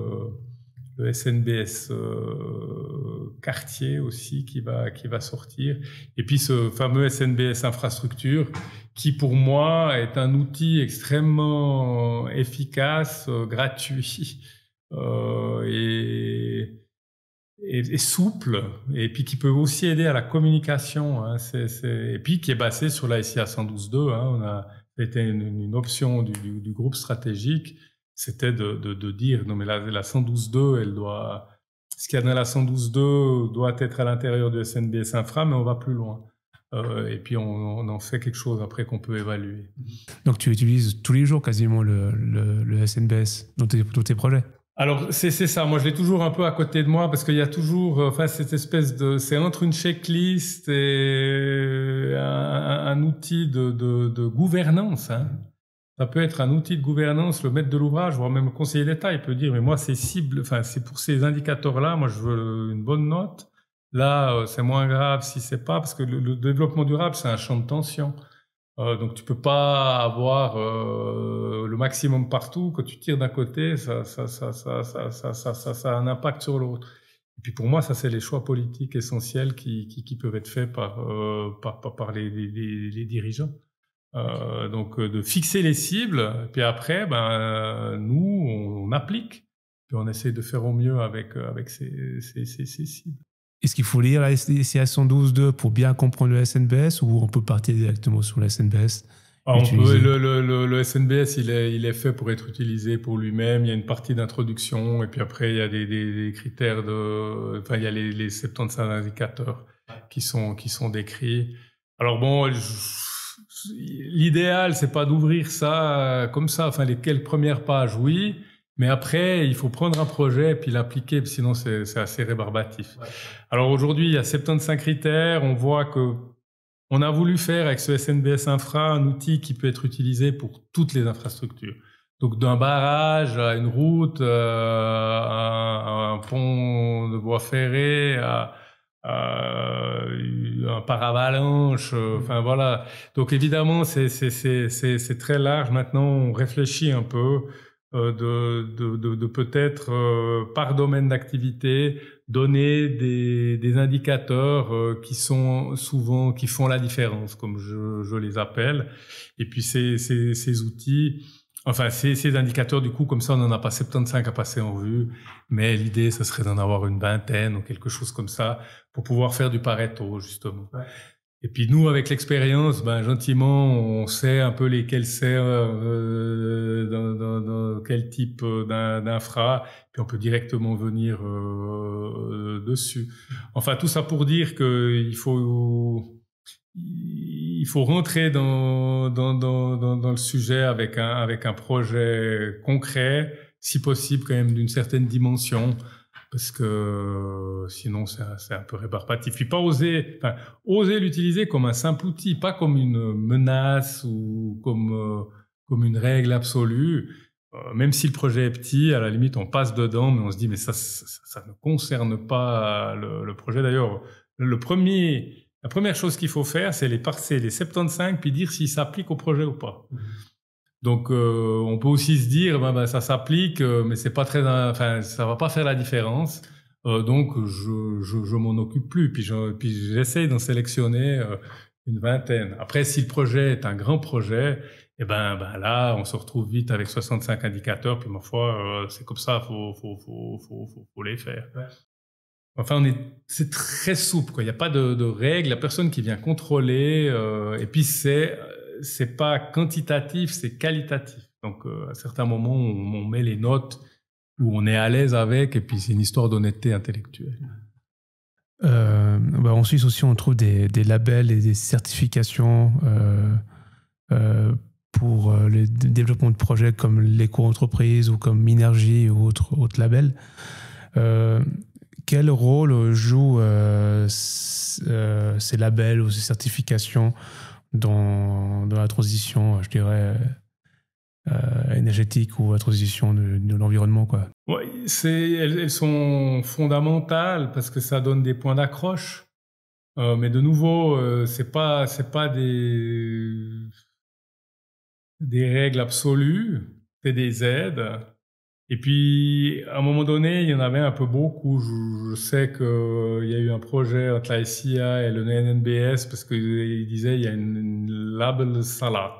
le SNBS euh, quartier aussi qui va qui va sortir et puis ce fameux SNBS infrastructure qui pour moi est un outil extrêmement efficace, euh, gratuit [laughs] euh, et, souple et puis qui peut aussi aider à la communication hein. et puis qui est basé sur la SIA 112.2 hein, on a été une, option du groupe stratégique c'était de, dire non mais la, la 112.2 elle doit ce qu'il y a dans la 112.2 doit être à l'intérieur du SNBS infra mais on va plus loin euh, et puis on, en fait quelque chose après qu'on peut évaluer. Donc tu utilises tous les jours quasiment le, le, SNBS dans tous tes projets alors c'est ça, moi je l'ai toujours un peu à côté de moi parce qu'il y a toujours, euh, enfin cette espèce de, c'est entre une checklist et un, outil de, gouvernance. Hein. Ça peut être un outil de gouvernance, le maître de l'ouvrage, voire même le conseiller d'État, il peut dire, mais moi, c'est cible enfin, c'est pour ces indicateurs-là, moi, je veux une bonne note. Là, euh, c'est moins grave si c'est pas, parce que le, développement durable, c'est un champ de tension. Euh, donc, tu peux pas avoir euh, le maximum partout. Quand tu tires d'un côté, ça, ça, ça, ça, ça, ça, ça, a un impact sur l'autre. Et puis, pour moi, ça, c'est les choix politiques essentiels qui, peuvent être faits par, les dirigeants. Euh, donc euh, de fixer les cibles, puis après, ben, euh, nous, on, applique, puis on essaie de faire au mieux avec, avec ces, ces, cibles. Est-ce qu'il faut lire la SCA 112.2 pour bien comprendre le SNBS ou on peut partir directement sur le SNBS ah, le, le, le, SNBS, il est, il est fait pour être utilisé pour lui-même. Il y a une partie d'introduction et puis après, il y a des, critères de... Enfin, il y a les, les, 75 indicateurs qui sont, qui sont décrits. Alors bon, l'idéal, c'est pas d'ouvrir ça euh, comme ça. Enfin, les quelques premières pages, oui. Mais après, il faut prendre un projet et puis l'appliquer, sinon c'est assez rébarbatif. Alors aujourd'hui, il y a 75 critères. On voit que on a voulu faire avec ce SNBS Infra un outil qui peut être utilisé pour toutes les infrastructures. Donc d'un barrage à une route, euh, à, un, pont de voie ferrée, à, euh, par avalanche, euh, mm. enfin voilà. Donc évidemment, c'est très large. Maintenant, on réfléchit un peu euh, de, de, peut-être euh, par domaine d'activité donner des, des indicateurs qui sont souvent qui font la différence comme je, je les appelle et puis ces outils Enfin, ces, indicateurs, du coup, comme ça, on n'en a pas 75 à passer en vue. mais l'idée, ce serait d'en avoir une vingtaine ou quelque chose comme ça pour pouvoir faire du Pareto, justement. Et puis nous, avec l'expérience, ben, gentiment, on sait un peu lesquels servent euh, dans, quel type euh, d'infra, puis on peut directement venir euh, dessus. Mmh. Enfin, tout ça pour dire qu'il faut il faut rentrer dans, dans, dans, le sujet avec un, avec un projet concret, si possible quand même d'une certaine dimension, parce que euh, sinon c'est un, peu rébarbatif. Puis pas oser, enfin, oser l'utiliser comme un simple outil, pas comme une menace ou comme, euh, comme une règle absolue. Euh, même si le projet est petit, à la limite, on passe dedans, mais on se dit, mais ça, ça, ne concerne pas le, le projet. D'ailleurs, le premier, la première chose qu'il faut faire, c'est les parser, les 75, puis dire s'ils s'appliquent au projet ou pas. Mhm. Donc, euh, on peut aussi se dire, ben, ben ça s'applique, euh, mais c'est pas très, enfin, ça va pas faire la différence. Euh, donc, je, je, m'en occupe plus. Puis, j'essaie d'en sélectionner une vingtaine. Après, si le projet est un grand projet, eh ben, ben là, on se retrouve vite avec 65 indicateurs. Puis, ma foi, c'est comme ça, faut, faut, faut, faut, les faire. Enfin, c'est très souple. Il n'y a pas de, règles. La personne qui vient contrôler. Euh, et puis c'est, c'est pas quantitatif, c'est qualitatif. Donc euh, à certains moments, on, met les notes où on est à l'aise avec. Et puis c'est une histoire d'honnêteté intellectuelle. Euh, bah, en Suisse aussi, on trouve des, labels et des certifications euh, pour le développement de projets comme l'éco-entreprise ou comme Minergie ou autres labels quel rôle jouent euh, euh, ces labels ou ces certifications dans, la transition, je dirais, euh, énergétique ou la transition de, l'environnement quoi. elles, sont fondamentales parce que ça donne des points d'accroche. mais de nouveau, c'est pas pas des des règles absolues, c'est des aides et puis, à un moment donné, il y en avait un peu beaucoup. Je, sais qu'il euh, il y a eu un projet entre la SIA et le NNBS parce qu'ils euh, disaient il y a une, label salade.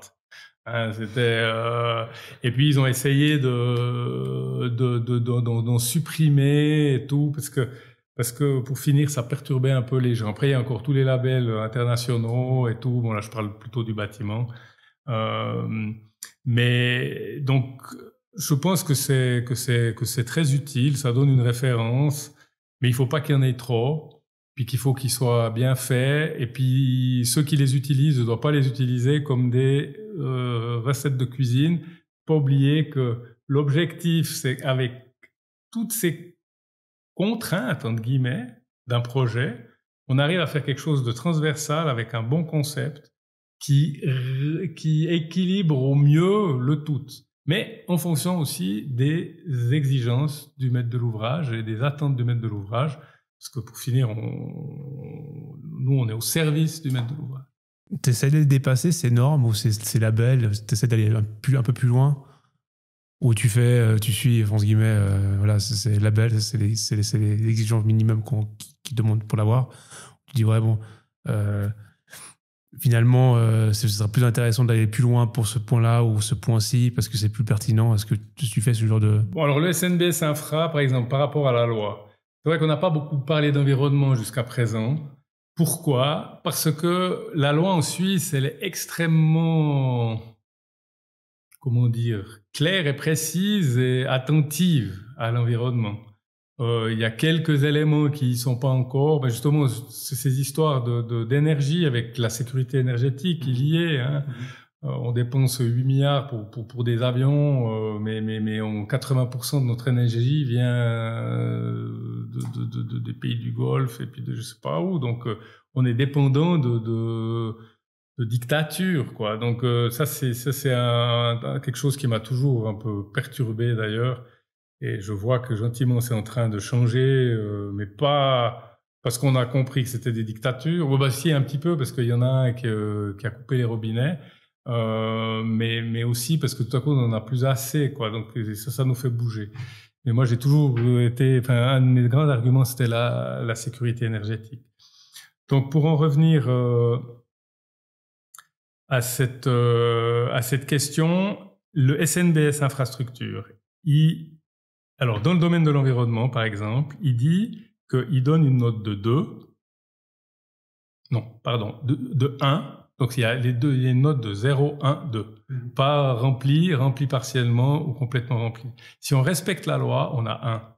Hein, c'était euh... et puis ils ont essayé de d'en de, de, supprimer et tout parce que parce que pour finir ça perturbait un peu les gens. Après il y a encore tous les labels internationaux et tout. Bon là je parle plutôt du bâtiment, euh... mais donc je pense que c'est que c'est que c'est très utile. Ça donne une référence, mais il faut pas qu'il y en ait trop, puis qu'il faut qu'ils soient bien faits. Et puis ceux qui les utilisent ne doivent pas les utiliser comme des euh, recettes de cuisine. Pas oublier que l'objectif, c'est avec toutes ces contraintes entre guillemets d'un projet, on arrive à faire quelque chose de transversal avec un bon concept qui qui équilibre au mieux le tout mais en fonction aussi des exigences du maître de l'ouvrage et des attentes du maître de l'ouvrage, parce que pour finir, on... nous, on est au service du maître de l'ouvrage. Tu essaies de dépasser ces normes ou ces, labels, tu essaies d'aller un, peu plus loin, où tu fais, euh, tu suis, entre guillemets, euh, voilà, c'est labels, c'est les, exigences minimum qu'on qui demandent pour l'avoir. Tu dis, ouais, bon, euh, finalement, euh, ce sera plus intéressant d'aller plus loin pour ce point-là ou ce point-ci parce que c'est plus pertinent à ce que tu fais ce genre de... Bon, alors le SNBS Infra, par exemple, par rapport à la loi, c'est vrai qu'on n'a pas beaucoup parlé d'environnement jusqu'à présent. Pourquoi Parce que la loi en Suisse, elle est extrêmement, comment dire, claire et précise et attentive à l'environnement. Euh, il y a quelques éléments qui ne sont pas encore. Ben justement, ces histoires de, d'énergie avec la sécurité énergétique il Hein. est. Euh, on dépense 8 milliards pour, pour, pour des avions, euh, mais, mais, mais on, 80% de notre énergie vient euh, de, de, de, des pays du Golfe et puis de je sais pas où. Donc, on est dépendant de, de, de dictature, quoi. Donc, ça, c'est quelque chose qui m'a toujours un peu perturbé d'ailleurs et je vois que gentiment, c'est en train de changer, euh, mais pas parce qu'on a compris que c'était des dictatures. Oui, bah si, un petit peu, parce qu'il y en a un qui, euh, a coupé les robinets. Euh, mais, mais aussi parce que tout à coup, on en a plus assez, quoi. Donc, ça, ça nous fait bouger. Mais moi, j'ai toujours été, enfin, un de mes grands arguments, c'était la, sécurité énergétique. Donc, pour en revenir à, cette, à cette question, le SNBS infrastructure, il alors, dans le domaine de l'environnement, par exemple, il dit qu'il donne une note de 2. Non, pardon, de, 1. Donc, il y a les deux, une note de 0, 1, 2. Pas rempli, rempli partiellement ou complètement rempli. Si on respecte la loi, on a 1.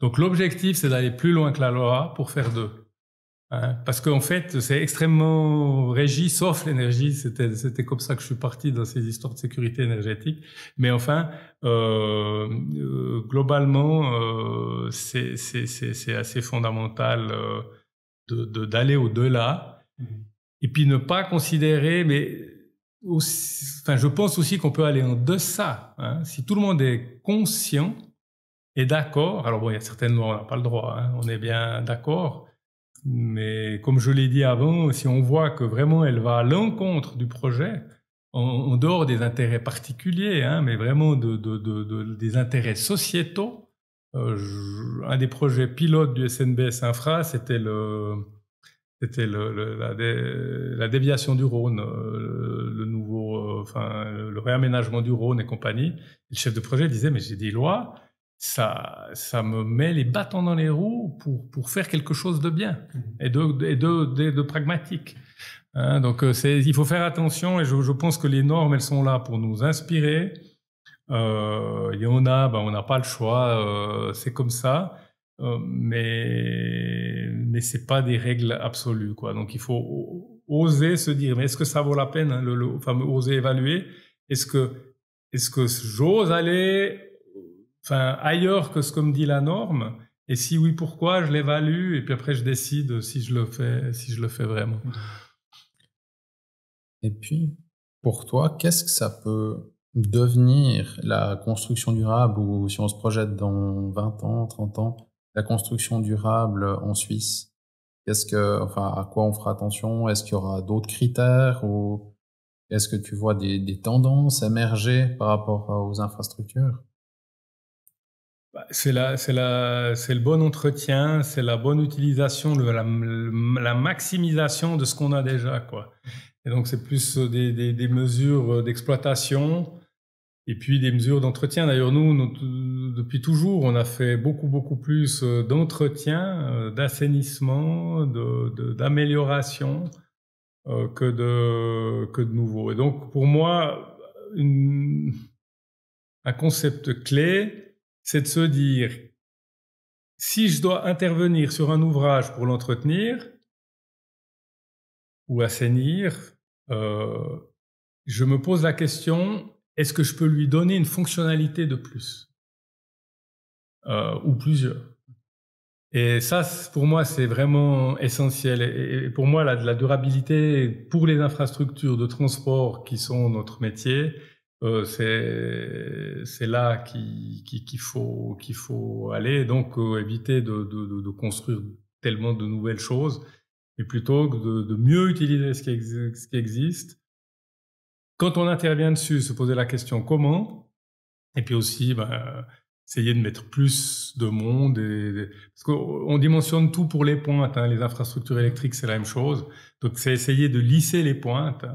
Donc, l'objectif, c'est d'aller plus loin que la loi pour faire 2. Hein, parce qu'en fait, c'est extrêmement régi, sauf l'énergie. C'était, comme ça que je suis parti dans ces histoires de sécurité énergétique. Mais enfin, euh, euh, globalement, euh, c'est, assez fondamental d'aller au-delà. Mm-hmm. Et puis ne pas considérer, mais enfin, je pense aussi qu'on peut aller en deçà. Hein. Si tout le monde est conscient et d'accord, alors bon, il y a certainement, on n'a pas le droit, hein, on est bien d'accord mais comme je l'ai dit avant, si on voit que vraiment elle va à l'encontre du projet, en, dehors des intérêts particuliers, hein, mais vraiment de, des intérêts sociétaux, euh, un des projets pilotes du SNBS Infra, c'était le, c'était la, déviation du Rhône, euh, le, nouveau, euh, enfin, le réaménagement du Rhône et compagnie. le chef de projet disait, mais j'ai des lois, ça, ça me met les bâtons dans les roues pour, pour faire quelque chose de bien mm-hmm. et de, de, de, pragmatique. Hein, donc euh, il faut faire attention et je, pense que les normes, elles sont là pour nous inspirer. Euh, il y en a, ben, on n'a pas le choix, euh, c'est comme ça. Euh, mais mais c'est pas des règles absolues quoi. Donc il faut oser se dire mais est-ce que ça vaut la peine hein, le, fameux oser évaluer Est-ce que est-ce que j'ose aller enfin, ailleurs que ce que me dit la norme. Et si oui, pourquoi Je l'évalue et puis après je décide si je le fais, si je le fais vraiment. Et puis, pour toi, qu'est-ce que ça peut devenir la construction durable ou si on se projette dans 20 ans, 30 ans, la construction durable en Suisse Qu'est-ce que, enfin, à quoi on fera attention Est-ce qu'il y aura d'autres critères ou est-ce que tu vois des, des tendances émerger par rapport aux infrastructures bah, c'est le bon entretien, c'est la bonne utilisation, la, maximisation de ce qu'on a déjà, Et donc c'est plus euh, des, mesures euh, d'exploitation et puis des mesures d'entretien. D'ailleurs, nous, depuis toujours, on a fait beaucoup, beaucoup plus euh, d'entretien, d'assainissement, d'amélioration que, de, que de nouveau. Et donc, pour moi, un concept clé, c'est de se dire, si je dois intervenir sur un ouvrage pour l'entretenir ou assainir, euh, je me pose la question, est-ce que je peux lui donner une fonctionnalité de plus euh, ou plusieurs et ça, pour moi, c'est vraiment essentiel. Et pour moi, la durabilité pour les infrastructures de transport qui sont notre métier, euh, c'est là qu'il faut, qu'il faut aller. Donc, euh, éviter de, de, de, construire tellement de nouvelles choses et plutôt de, de mieux utiliser ce qui, qui, existe. Quand on intervient dessus, se poser la question comment et puis aussi bah, essayer de mettre plus de monde. Et, parce qu'on dimensionne tout pour les pointes. Hein, les infrastructures électriques, c'est la même chose. Donc, c'est essayer de lisser les pointes.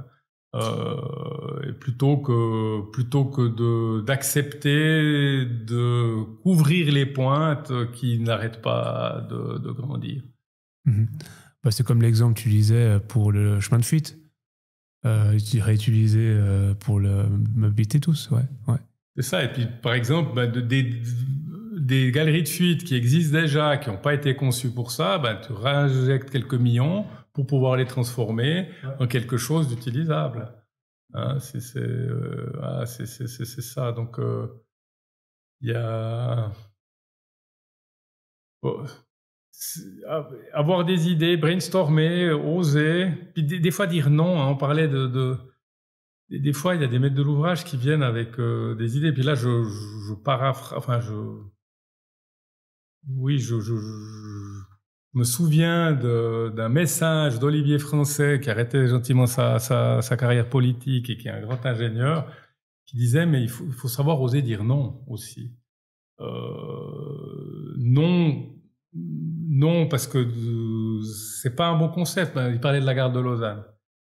Euh, plutôt que plutôt que de d'accepter de couvrir les pointes qui n'arrêtent pas de, grandir. Mhm. Bah, c'est comme l'exemple que tu disais pour le chemin de fuite, euh, réutilisé euh, pour le mobilité tous, ouais. ouais. C'est ça. Et puis par exemple, bah, des, des galeries de fuite qui existent déjà, qui n'ont pas été conçues pour ça, bah, tu réinjectes quelques millions pour pouvoir les transformer en quelque chose d'utilisable. Hein, euh, ah, c'est ça. Donc, euh, il y a. Oh, avoir des idées, brainstormer, oser, puis des, fois dire non. Hein. on parlait de, des, fois, il y a des maîtres de l'ouvrage qui viennent avec euh, des idées. Puis là, je, paraphrase. Enfin, je. Oui, je, me souviens d'un message d'Olivier Français qui arrêtait gentiment sa, carrière politique et qui est un grand ingénieur, qui disait mais il faut, savoir oser dire non aussi. Euh, non, non parce que euh, c'est pas un bon concept. Ben, il parlait de la gare de Lausanne.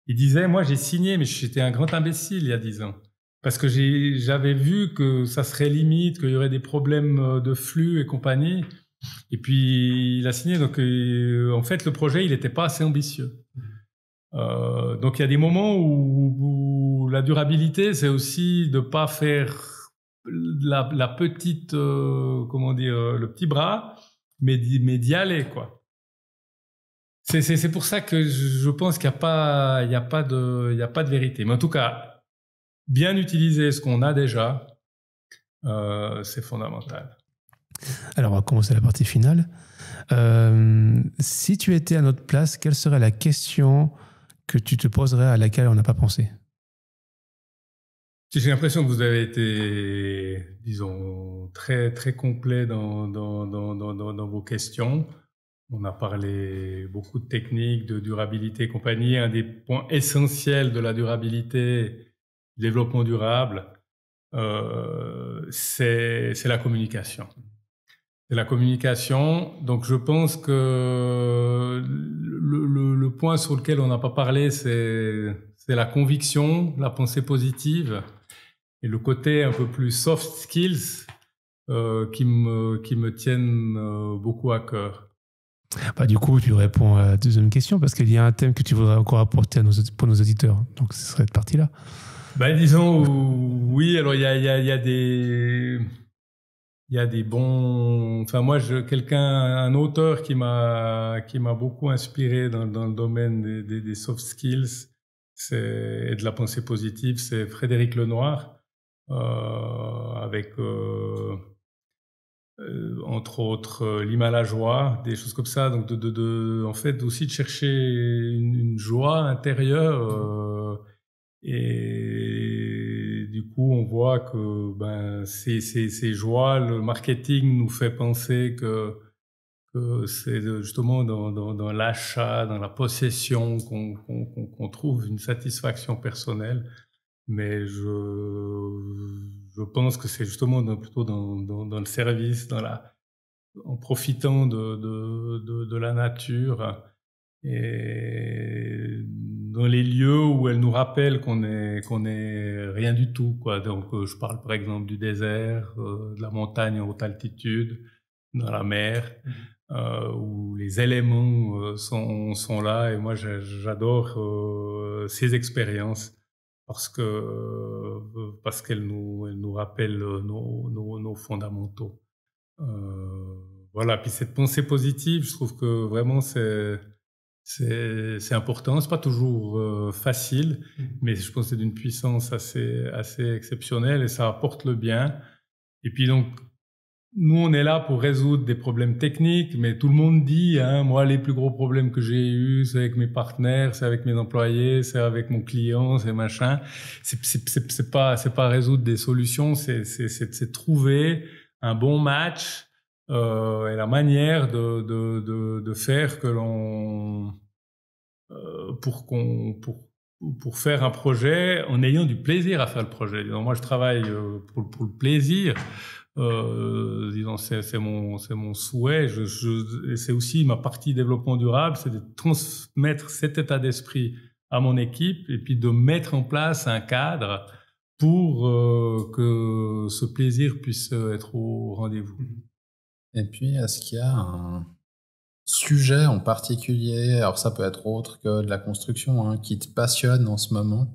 Il disait moi j'ai signé mais j'étais un grand imbécile il y a dix ans parce que j'avais vu que ça serait limite, qu'il y aurait des problèmes euh, de flux et compagnie. Et puis, il a signé. Donc, euh, en fait, le projet, il n'était pas assez ambitieux. Euh, donc, il y a des moments où, la durabilité, c'est aussi de ne pas faire la, petite, euh, comment dire, le petit bras, mais, d'y aller, quoi. C'est pour ça que je pense qu'il n'y a, pas, a, de, a pas de vérité. Mais en tout cas, bien utiliser ce qu'on a déjà, c'est fondamental. Alors, on va commencer la partie finale. Euh, si tu étais à notre place, quelle serait la question que tu te poserais à laquelle on n'a pas pensé J'ai l'impression que vous avez été, disons, très, très complet dans, vos questions. On a parlé beaucoup de techniques, de durabilité et compagnie. Un des points essentiels de la durabilité, développement durable, euh, c'est la communication. C'est la communication. Donc je pense que le, point sur lequel on n'a pas parlé, c'est la conviction, la pensée positive et le côté un peu plus soft skills euh, qui, me, qui me tiennent euh, beaucoup à cœur. Bah, du coup, tu réponds à la deuxième question parce qu'il y a un thème que tu voudrais encore apporter à pour nos auditeurs. Donc, ce serait de partir là Bah, disons, oui, alors il y a, y a, des il y a des bons. Enfin, moi, je, quelqu'un, un auteur qui m'a qui m'a beaucoup inspiré dans, dans le domaine des, des, soft skills et de la pensée positive, c'est Frédéric Lenoir, euh, avec euh, euh, entre autres euh, la joie, des choses comme ça. Donc, de, de, en fait, aussi de chercher une, une joie intérieure et du coup, on voit que ben, ces, joies, le marketing nous fait penser que, c'est justement dans, l'achat, dans la possession qu'on trouve une satisfaction personnelle. Mais je, je pense que c'est justement plutôt dans, le service, dans la, en profitant de, de la nature et dans les lieux où elle nous rappelle qu'on est qu'on est rien du tout quoi donc euh, je parle par exemple du désert euh, de la montagne en haute altitude dans la mer mm-hmm. euh, où les éléments sont sont là et moi j'adore ces expériences parce que parce qu'elles nous nous rappellent nos, nos fondamentaux voilà puis cette pensée positive je trouve que vraiment c'est c'est important. C'est pas toujours euh, facile, mmh. mais je pense que c'est d'une puissance assez, exceptionnelle et ça apporte le bien. Et puis donc, nous, on est là pour résoudre des problèmes techniques, mais tout le monde dit, hein, moi, les plus gros problèmes que j'ai eu c'est avec mes partenaires, c'est avec mes employés, c'est avec mon client, c'est machin. C'est pas, c'est pas résoudre des solutions, c'est trouver un bon match euh, et la manière de, de, de, de faire que l'on euh, pour qu'on pour pour faire un projet en ayant du plaisir à faire le projet. moi, je travaille euh, pour, pour le plaisir. Euh, disons, c'est mon c'est mon souhait. Je, je c'est aussi ma partie développement durable, c'est de transmettre cet état d'esprit à mon équipe et puis de mettre en place un cadre pour euh, que ce plaisir puisse être au rendez-vous. Mmh. Et puis, est-ce qu'il y a un sujet en particulier, alors ça peut être autre que de la construction, hein, qui te passionne en ce moment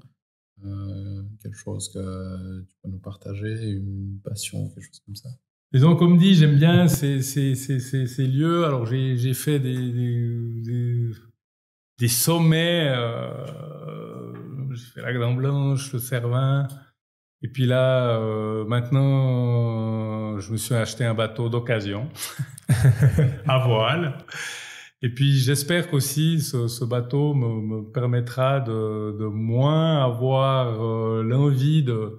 euh, Quelque chose que tu peux nous partager, une passion, quelque chose comme ça et donc, comme dit, j'aime bien ces, lieux. Alors, j'ai fait des, sommets. Euh, j'ai fait la Grande Blanche, le Cervin. Et puis là, euh, maintenant, je me suis acheté un bateau d'occasion [laughs] à voile. Et puis j'espère qu'aussi ce, ce, bateau me, permettra de, moins avoir euh, l'envie de,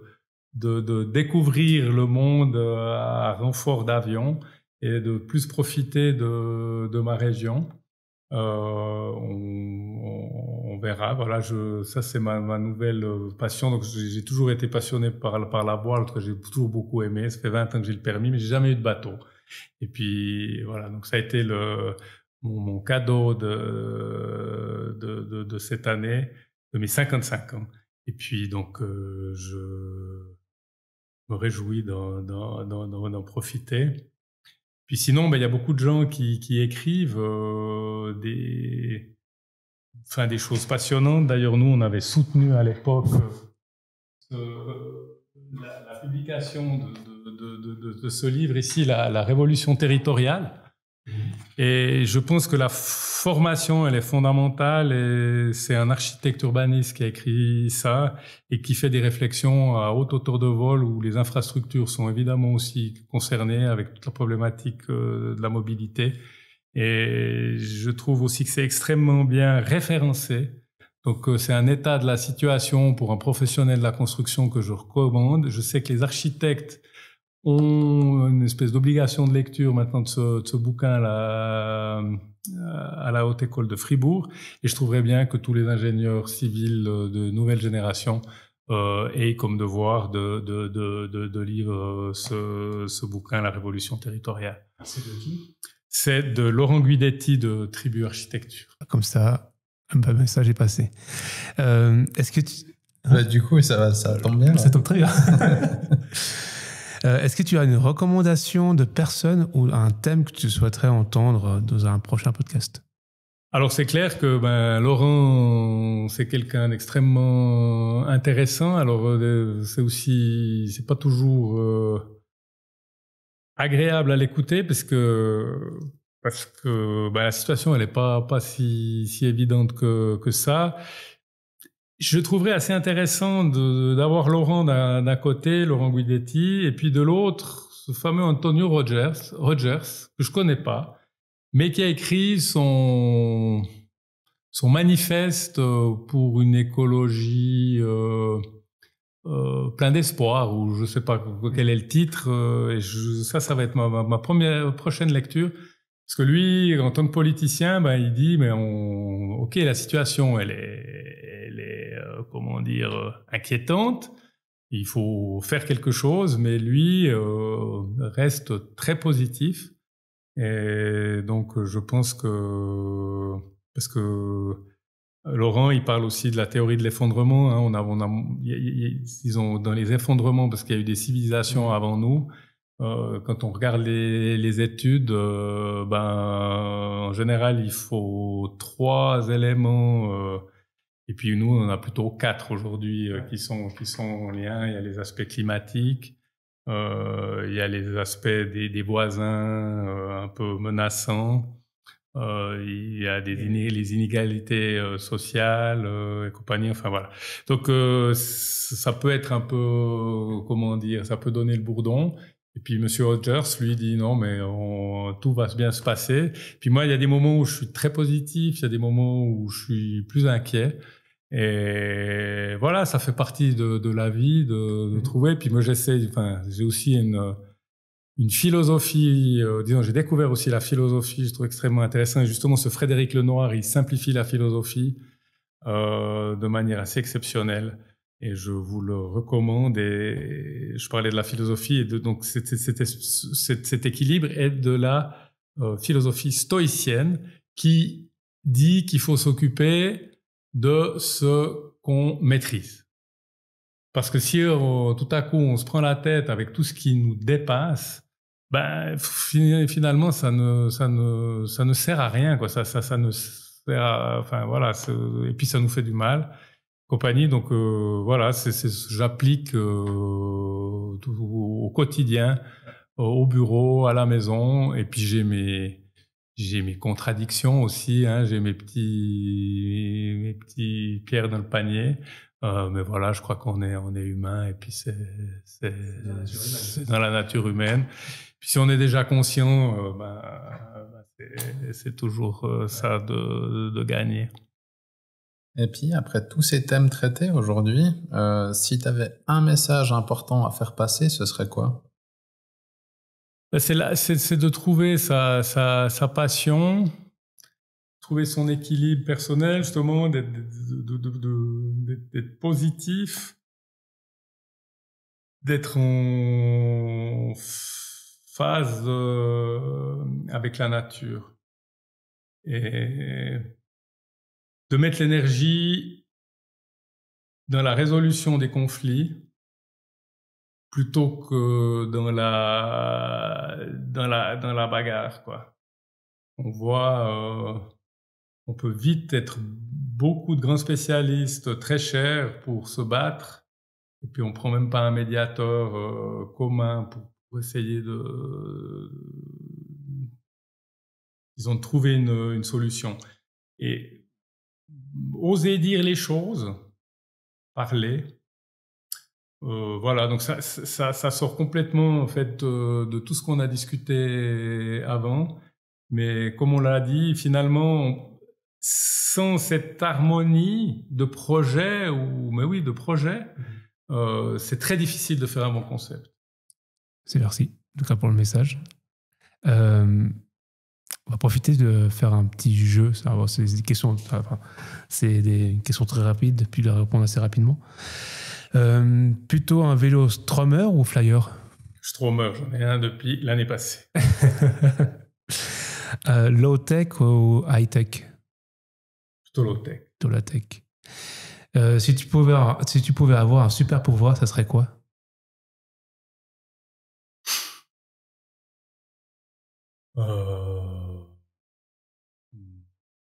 découvrir le monde euh, à renfort d'avion et de plus profiter de, ma région. Voilà, je, ça c'est ma, nouvelle euh, passion. Donc j'ai toujours été passionné par, par la voile, que j'ai toujours beaucoup aimé. Ça fait 20 ans que j'ai le permis, mais j'ai jamais eu de bateau. Et puis voilà, donc ça a été le, mon, cadeau de, de, cette année, de mes 55 ans. Et puis donc euh, je me réjouis d'en profiter. Puis sinon, ben, il y a beaucoup de gens qui, qui écrivent euh, des des choses passionnantes. D'ailleurs, nous, on avait soutenu à l'époque euh, la, publication de, ce livre ici, la, révolution territoriale. Et je pense que la formation, elle est fondamentale et c'est un architecte urbaniste qui a écrit ça et qui fait des réflexions à haute hauteur de vol où les infrastructures sont évidemment aussi concernées avec toute la problématique euh, de la mobilité et je trouve aussi que c'est extrêmement bien référencé. Donc euh, c'est un état de la situation pour un professionnel de la construction que je recommande. Je sais que les architectes ont une espèce d'obligation de lecture maintenant de ce, bouquin à la, euh, à la Haute École de Fribourg. Et je trouverais bien que tous les ingénieurs civils euh, de nouvelle génération aient comme devoir de, de, de lire ce, ce, bouquin La Révolution territoriale. C'est de qui c'est de Laurent Guidetti de Tribu Architecture. Comme ça, un message ça j'ai passé. Euh, est-ce que tu... Hein? Bah, du coup, ça, ça tombe bien. Ça tombe très bien. [laughs] Euh, est-ce que tu as une recommandation de personne ou un thème que tu souhaiterais entendre dans un prochain podcast alors c'est clair que ben, Laurent c'est quelqu'un d'extrêmement intéressant. Alors euh, c'est aussi c'est pas toujours agréable à l'écouter parce que parce que bah, la situation elle n'est pas pas si, si évidente que, que ça. Je trouverais assez intéressant d'avoir Laurent d'un côté, Laurent Guidetti, et puis de l'autre ce fameux Antonio Rogers, Rogers que je connais pas, mais qui a écrit son son manifeste euh, pour une écologie euh, euh, plein d'espoir ou je sais pas quel est le titre euh, et ça ça va être ma, première prochaine lecture parce que lui en tant que politicien ben il dit mais on ok la situation elle est, elle est euh, comment dire inquiétante il faut faire quelque chose mais lui reste très positif et donc je pense que parce que Laurent, il parle aussi de la théorie de l'effondrement. Hein. On a, ils ont dans les effondrements parce qu'il y a eu des civilisations mm-hmm. avant nous. Euh, quand on regarde les, études, euh, ben, en général, il faut trois éléments. Euh, et puis nous, on en a plutôt quatre aujourd'hui qui sont qui sont en lien. Il y a les aspects climatiques, il y a les aspects des voisins un peu menaçants. Euh, il y a des les inégalités euh, sociales euh, et compagnie. Enfin voilà. Donc ça peut être un peu, comment dire, ça peut donner le bourdon. Et puis Monsieur Rogers lui dit non, mais tout va bien se passer. Puis moi, il y a des moments où je suis très positif, il y a des moments où je suis plus inquiet. Et voilà, ça fait partie de, de la vie de, de mmh. trouver. Puis moi, j'essaie. Enfin, j'ai aussi une une philosophie, euh, disons, j'ai découvert aussi la philosophie, je trouve extrêmement intéressant. Et justement, ce Frédéric Lenoir, il simplifie la philosophie euh, de manière assez exceptionnelle. Et je vous le recommande. Et je parlais de la philosophie, et de, donc cet équilibre est de la euh, philosophie stoïcienne qui dit qu'il faut s'occuper de ce qu'on maîtrise. Parce que si euh, tout à coup on se prend la tête avec tout ce qui nous dépasse, ben, finalement, ça ne, ça, ne, ça ne sert à rien. Quoi. Ça, ça, ça ne sert enfin, voilà, et puis ça nous fait du mal. Compagnie, donc euh, voilà, j'applique euh, au quotidien, au bureau, à la maison, et puis j'ai mes, j'ai mes contradictions aussi, hein, j'ai mes petits, mes petits pierres dans le panier. Euh, mais voilà, je crois qu'on est, on est humain et puis c'est dans, dans la nature humaine si on est déjà conscient, euh, ben, euh, c'est toujours euh, ça de, de, gagner. Et puis, après tous ces thèmes traités aujourd'hui, si tu avais un message important à faire passer, ce serait quoi ben, C'est de trouver sa, sa, sa, passion, trouver son équilibre personnel, justement, d'être positif, d'être en phase euh, avec la nature. Et de mettre l'énergie dans la résolution des conflits plutôt que dans la, dans la, dans la bagarre. Quoi. On voit, euh, on peut vite être beaucoup de grands spécialistes très chers pour se battre, et puis on prend même pas un médiateur euh, commun pour essayer de, ils ont trouvé une, solution. Et oser dire les choses, parler, euh, voilà, donc ça, ça, sort complètement en fait de, tout ce qu'on a discuté avant, mais comme on l'a dit, finalement, sans cette harmonie de projet ou mais oui de projet, mmh euh, c'est très difficile de faire un bon concept. C'est merci, en tout cas pour le message. Euh, on va profiter de faire un petit jeu. C'est des questions, c'est des questions très rapides, puis de répondre assez rapidement. Euh, plutôt un vélo Stromer ou Flyer Stromer, j'en ai un depuis l'année passée. [laughs] Euh, low tech ou high tech Plutôt low tech. tech. si, tu pouvais, si tu pouvais avoir un super pouvoir, ça serait quoi Euh, hmm,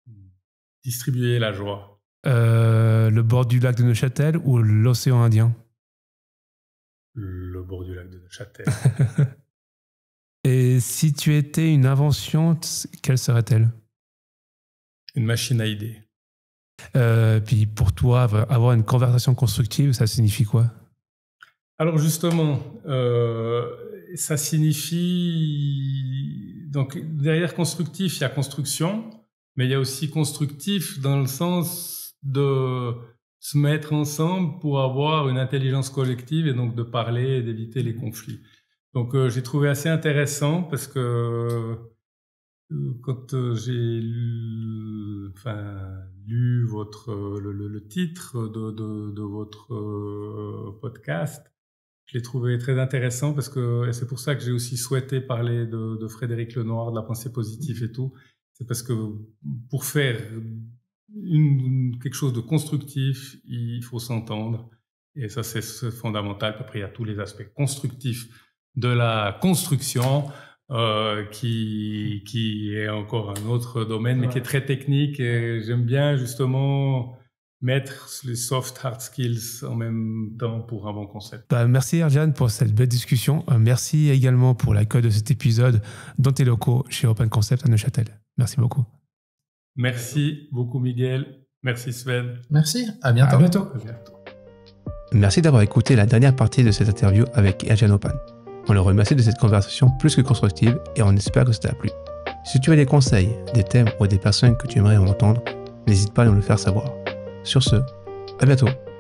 hmm. Distribuer la joie. Euh, le bord du lac de Neuchâtel ou l'océan Indien Le bord du lac de Neuchâtel. [laughs] Et si tu étais une invention, quelle serait-elle Une machine à idées. Euh, puis pour toi, avoir une conversation constructive, ça signifie quoi alors justement, euh, ça signifie donc derrière constructif, il y a construction, mais il y a aussi constructif dans le sens de se mettre ensemble pour avoir une intelligence collective et donc de parler et d'éviter les conflits. Donc euh, j'ai trouvé assez intéressant parce que euh, quand j'ai lu, votre, le, titre de votre podcast, je l'ai trouvé très intéressant parce que et c'est pour ça que j'ai aussi souhaité parler de, de, Frédéric Lenoir, de la pensée positive et tout. C'est parce que pour faire une, quelque chose de constructif, il faut s'entendre. Et ça, c'est fondamental. Après, il y a tous les aspects constructifs de la construction, euh, qui, qui est encore un autre domaine, mais qui est très technique. Et j'aime bien justement mettre les soft hard skills en même temps pour un bon concept. Bah, merci Erjan pour cette belle discussion. Euh, merci également pour l'accueil de cet épisode dans tes locaux chez Open Concept à Neuchâtel. Merci beaucoup. Merci beaucoup Miguel. Merci Sven. Merci. À bientôt. À bientôt. Merci d'avoir écouté la dernière partie de cette interview avec Erjan Open. On le remercie de cette conversation plus que constructive et on espère que ça t'a plu. Si tu as des conseils, des thèmes ou des personnes que tu aimerais entendre, n'hésite pas à nous le faire savoir. Sur ce, à bientôt.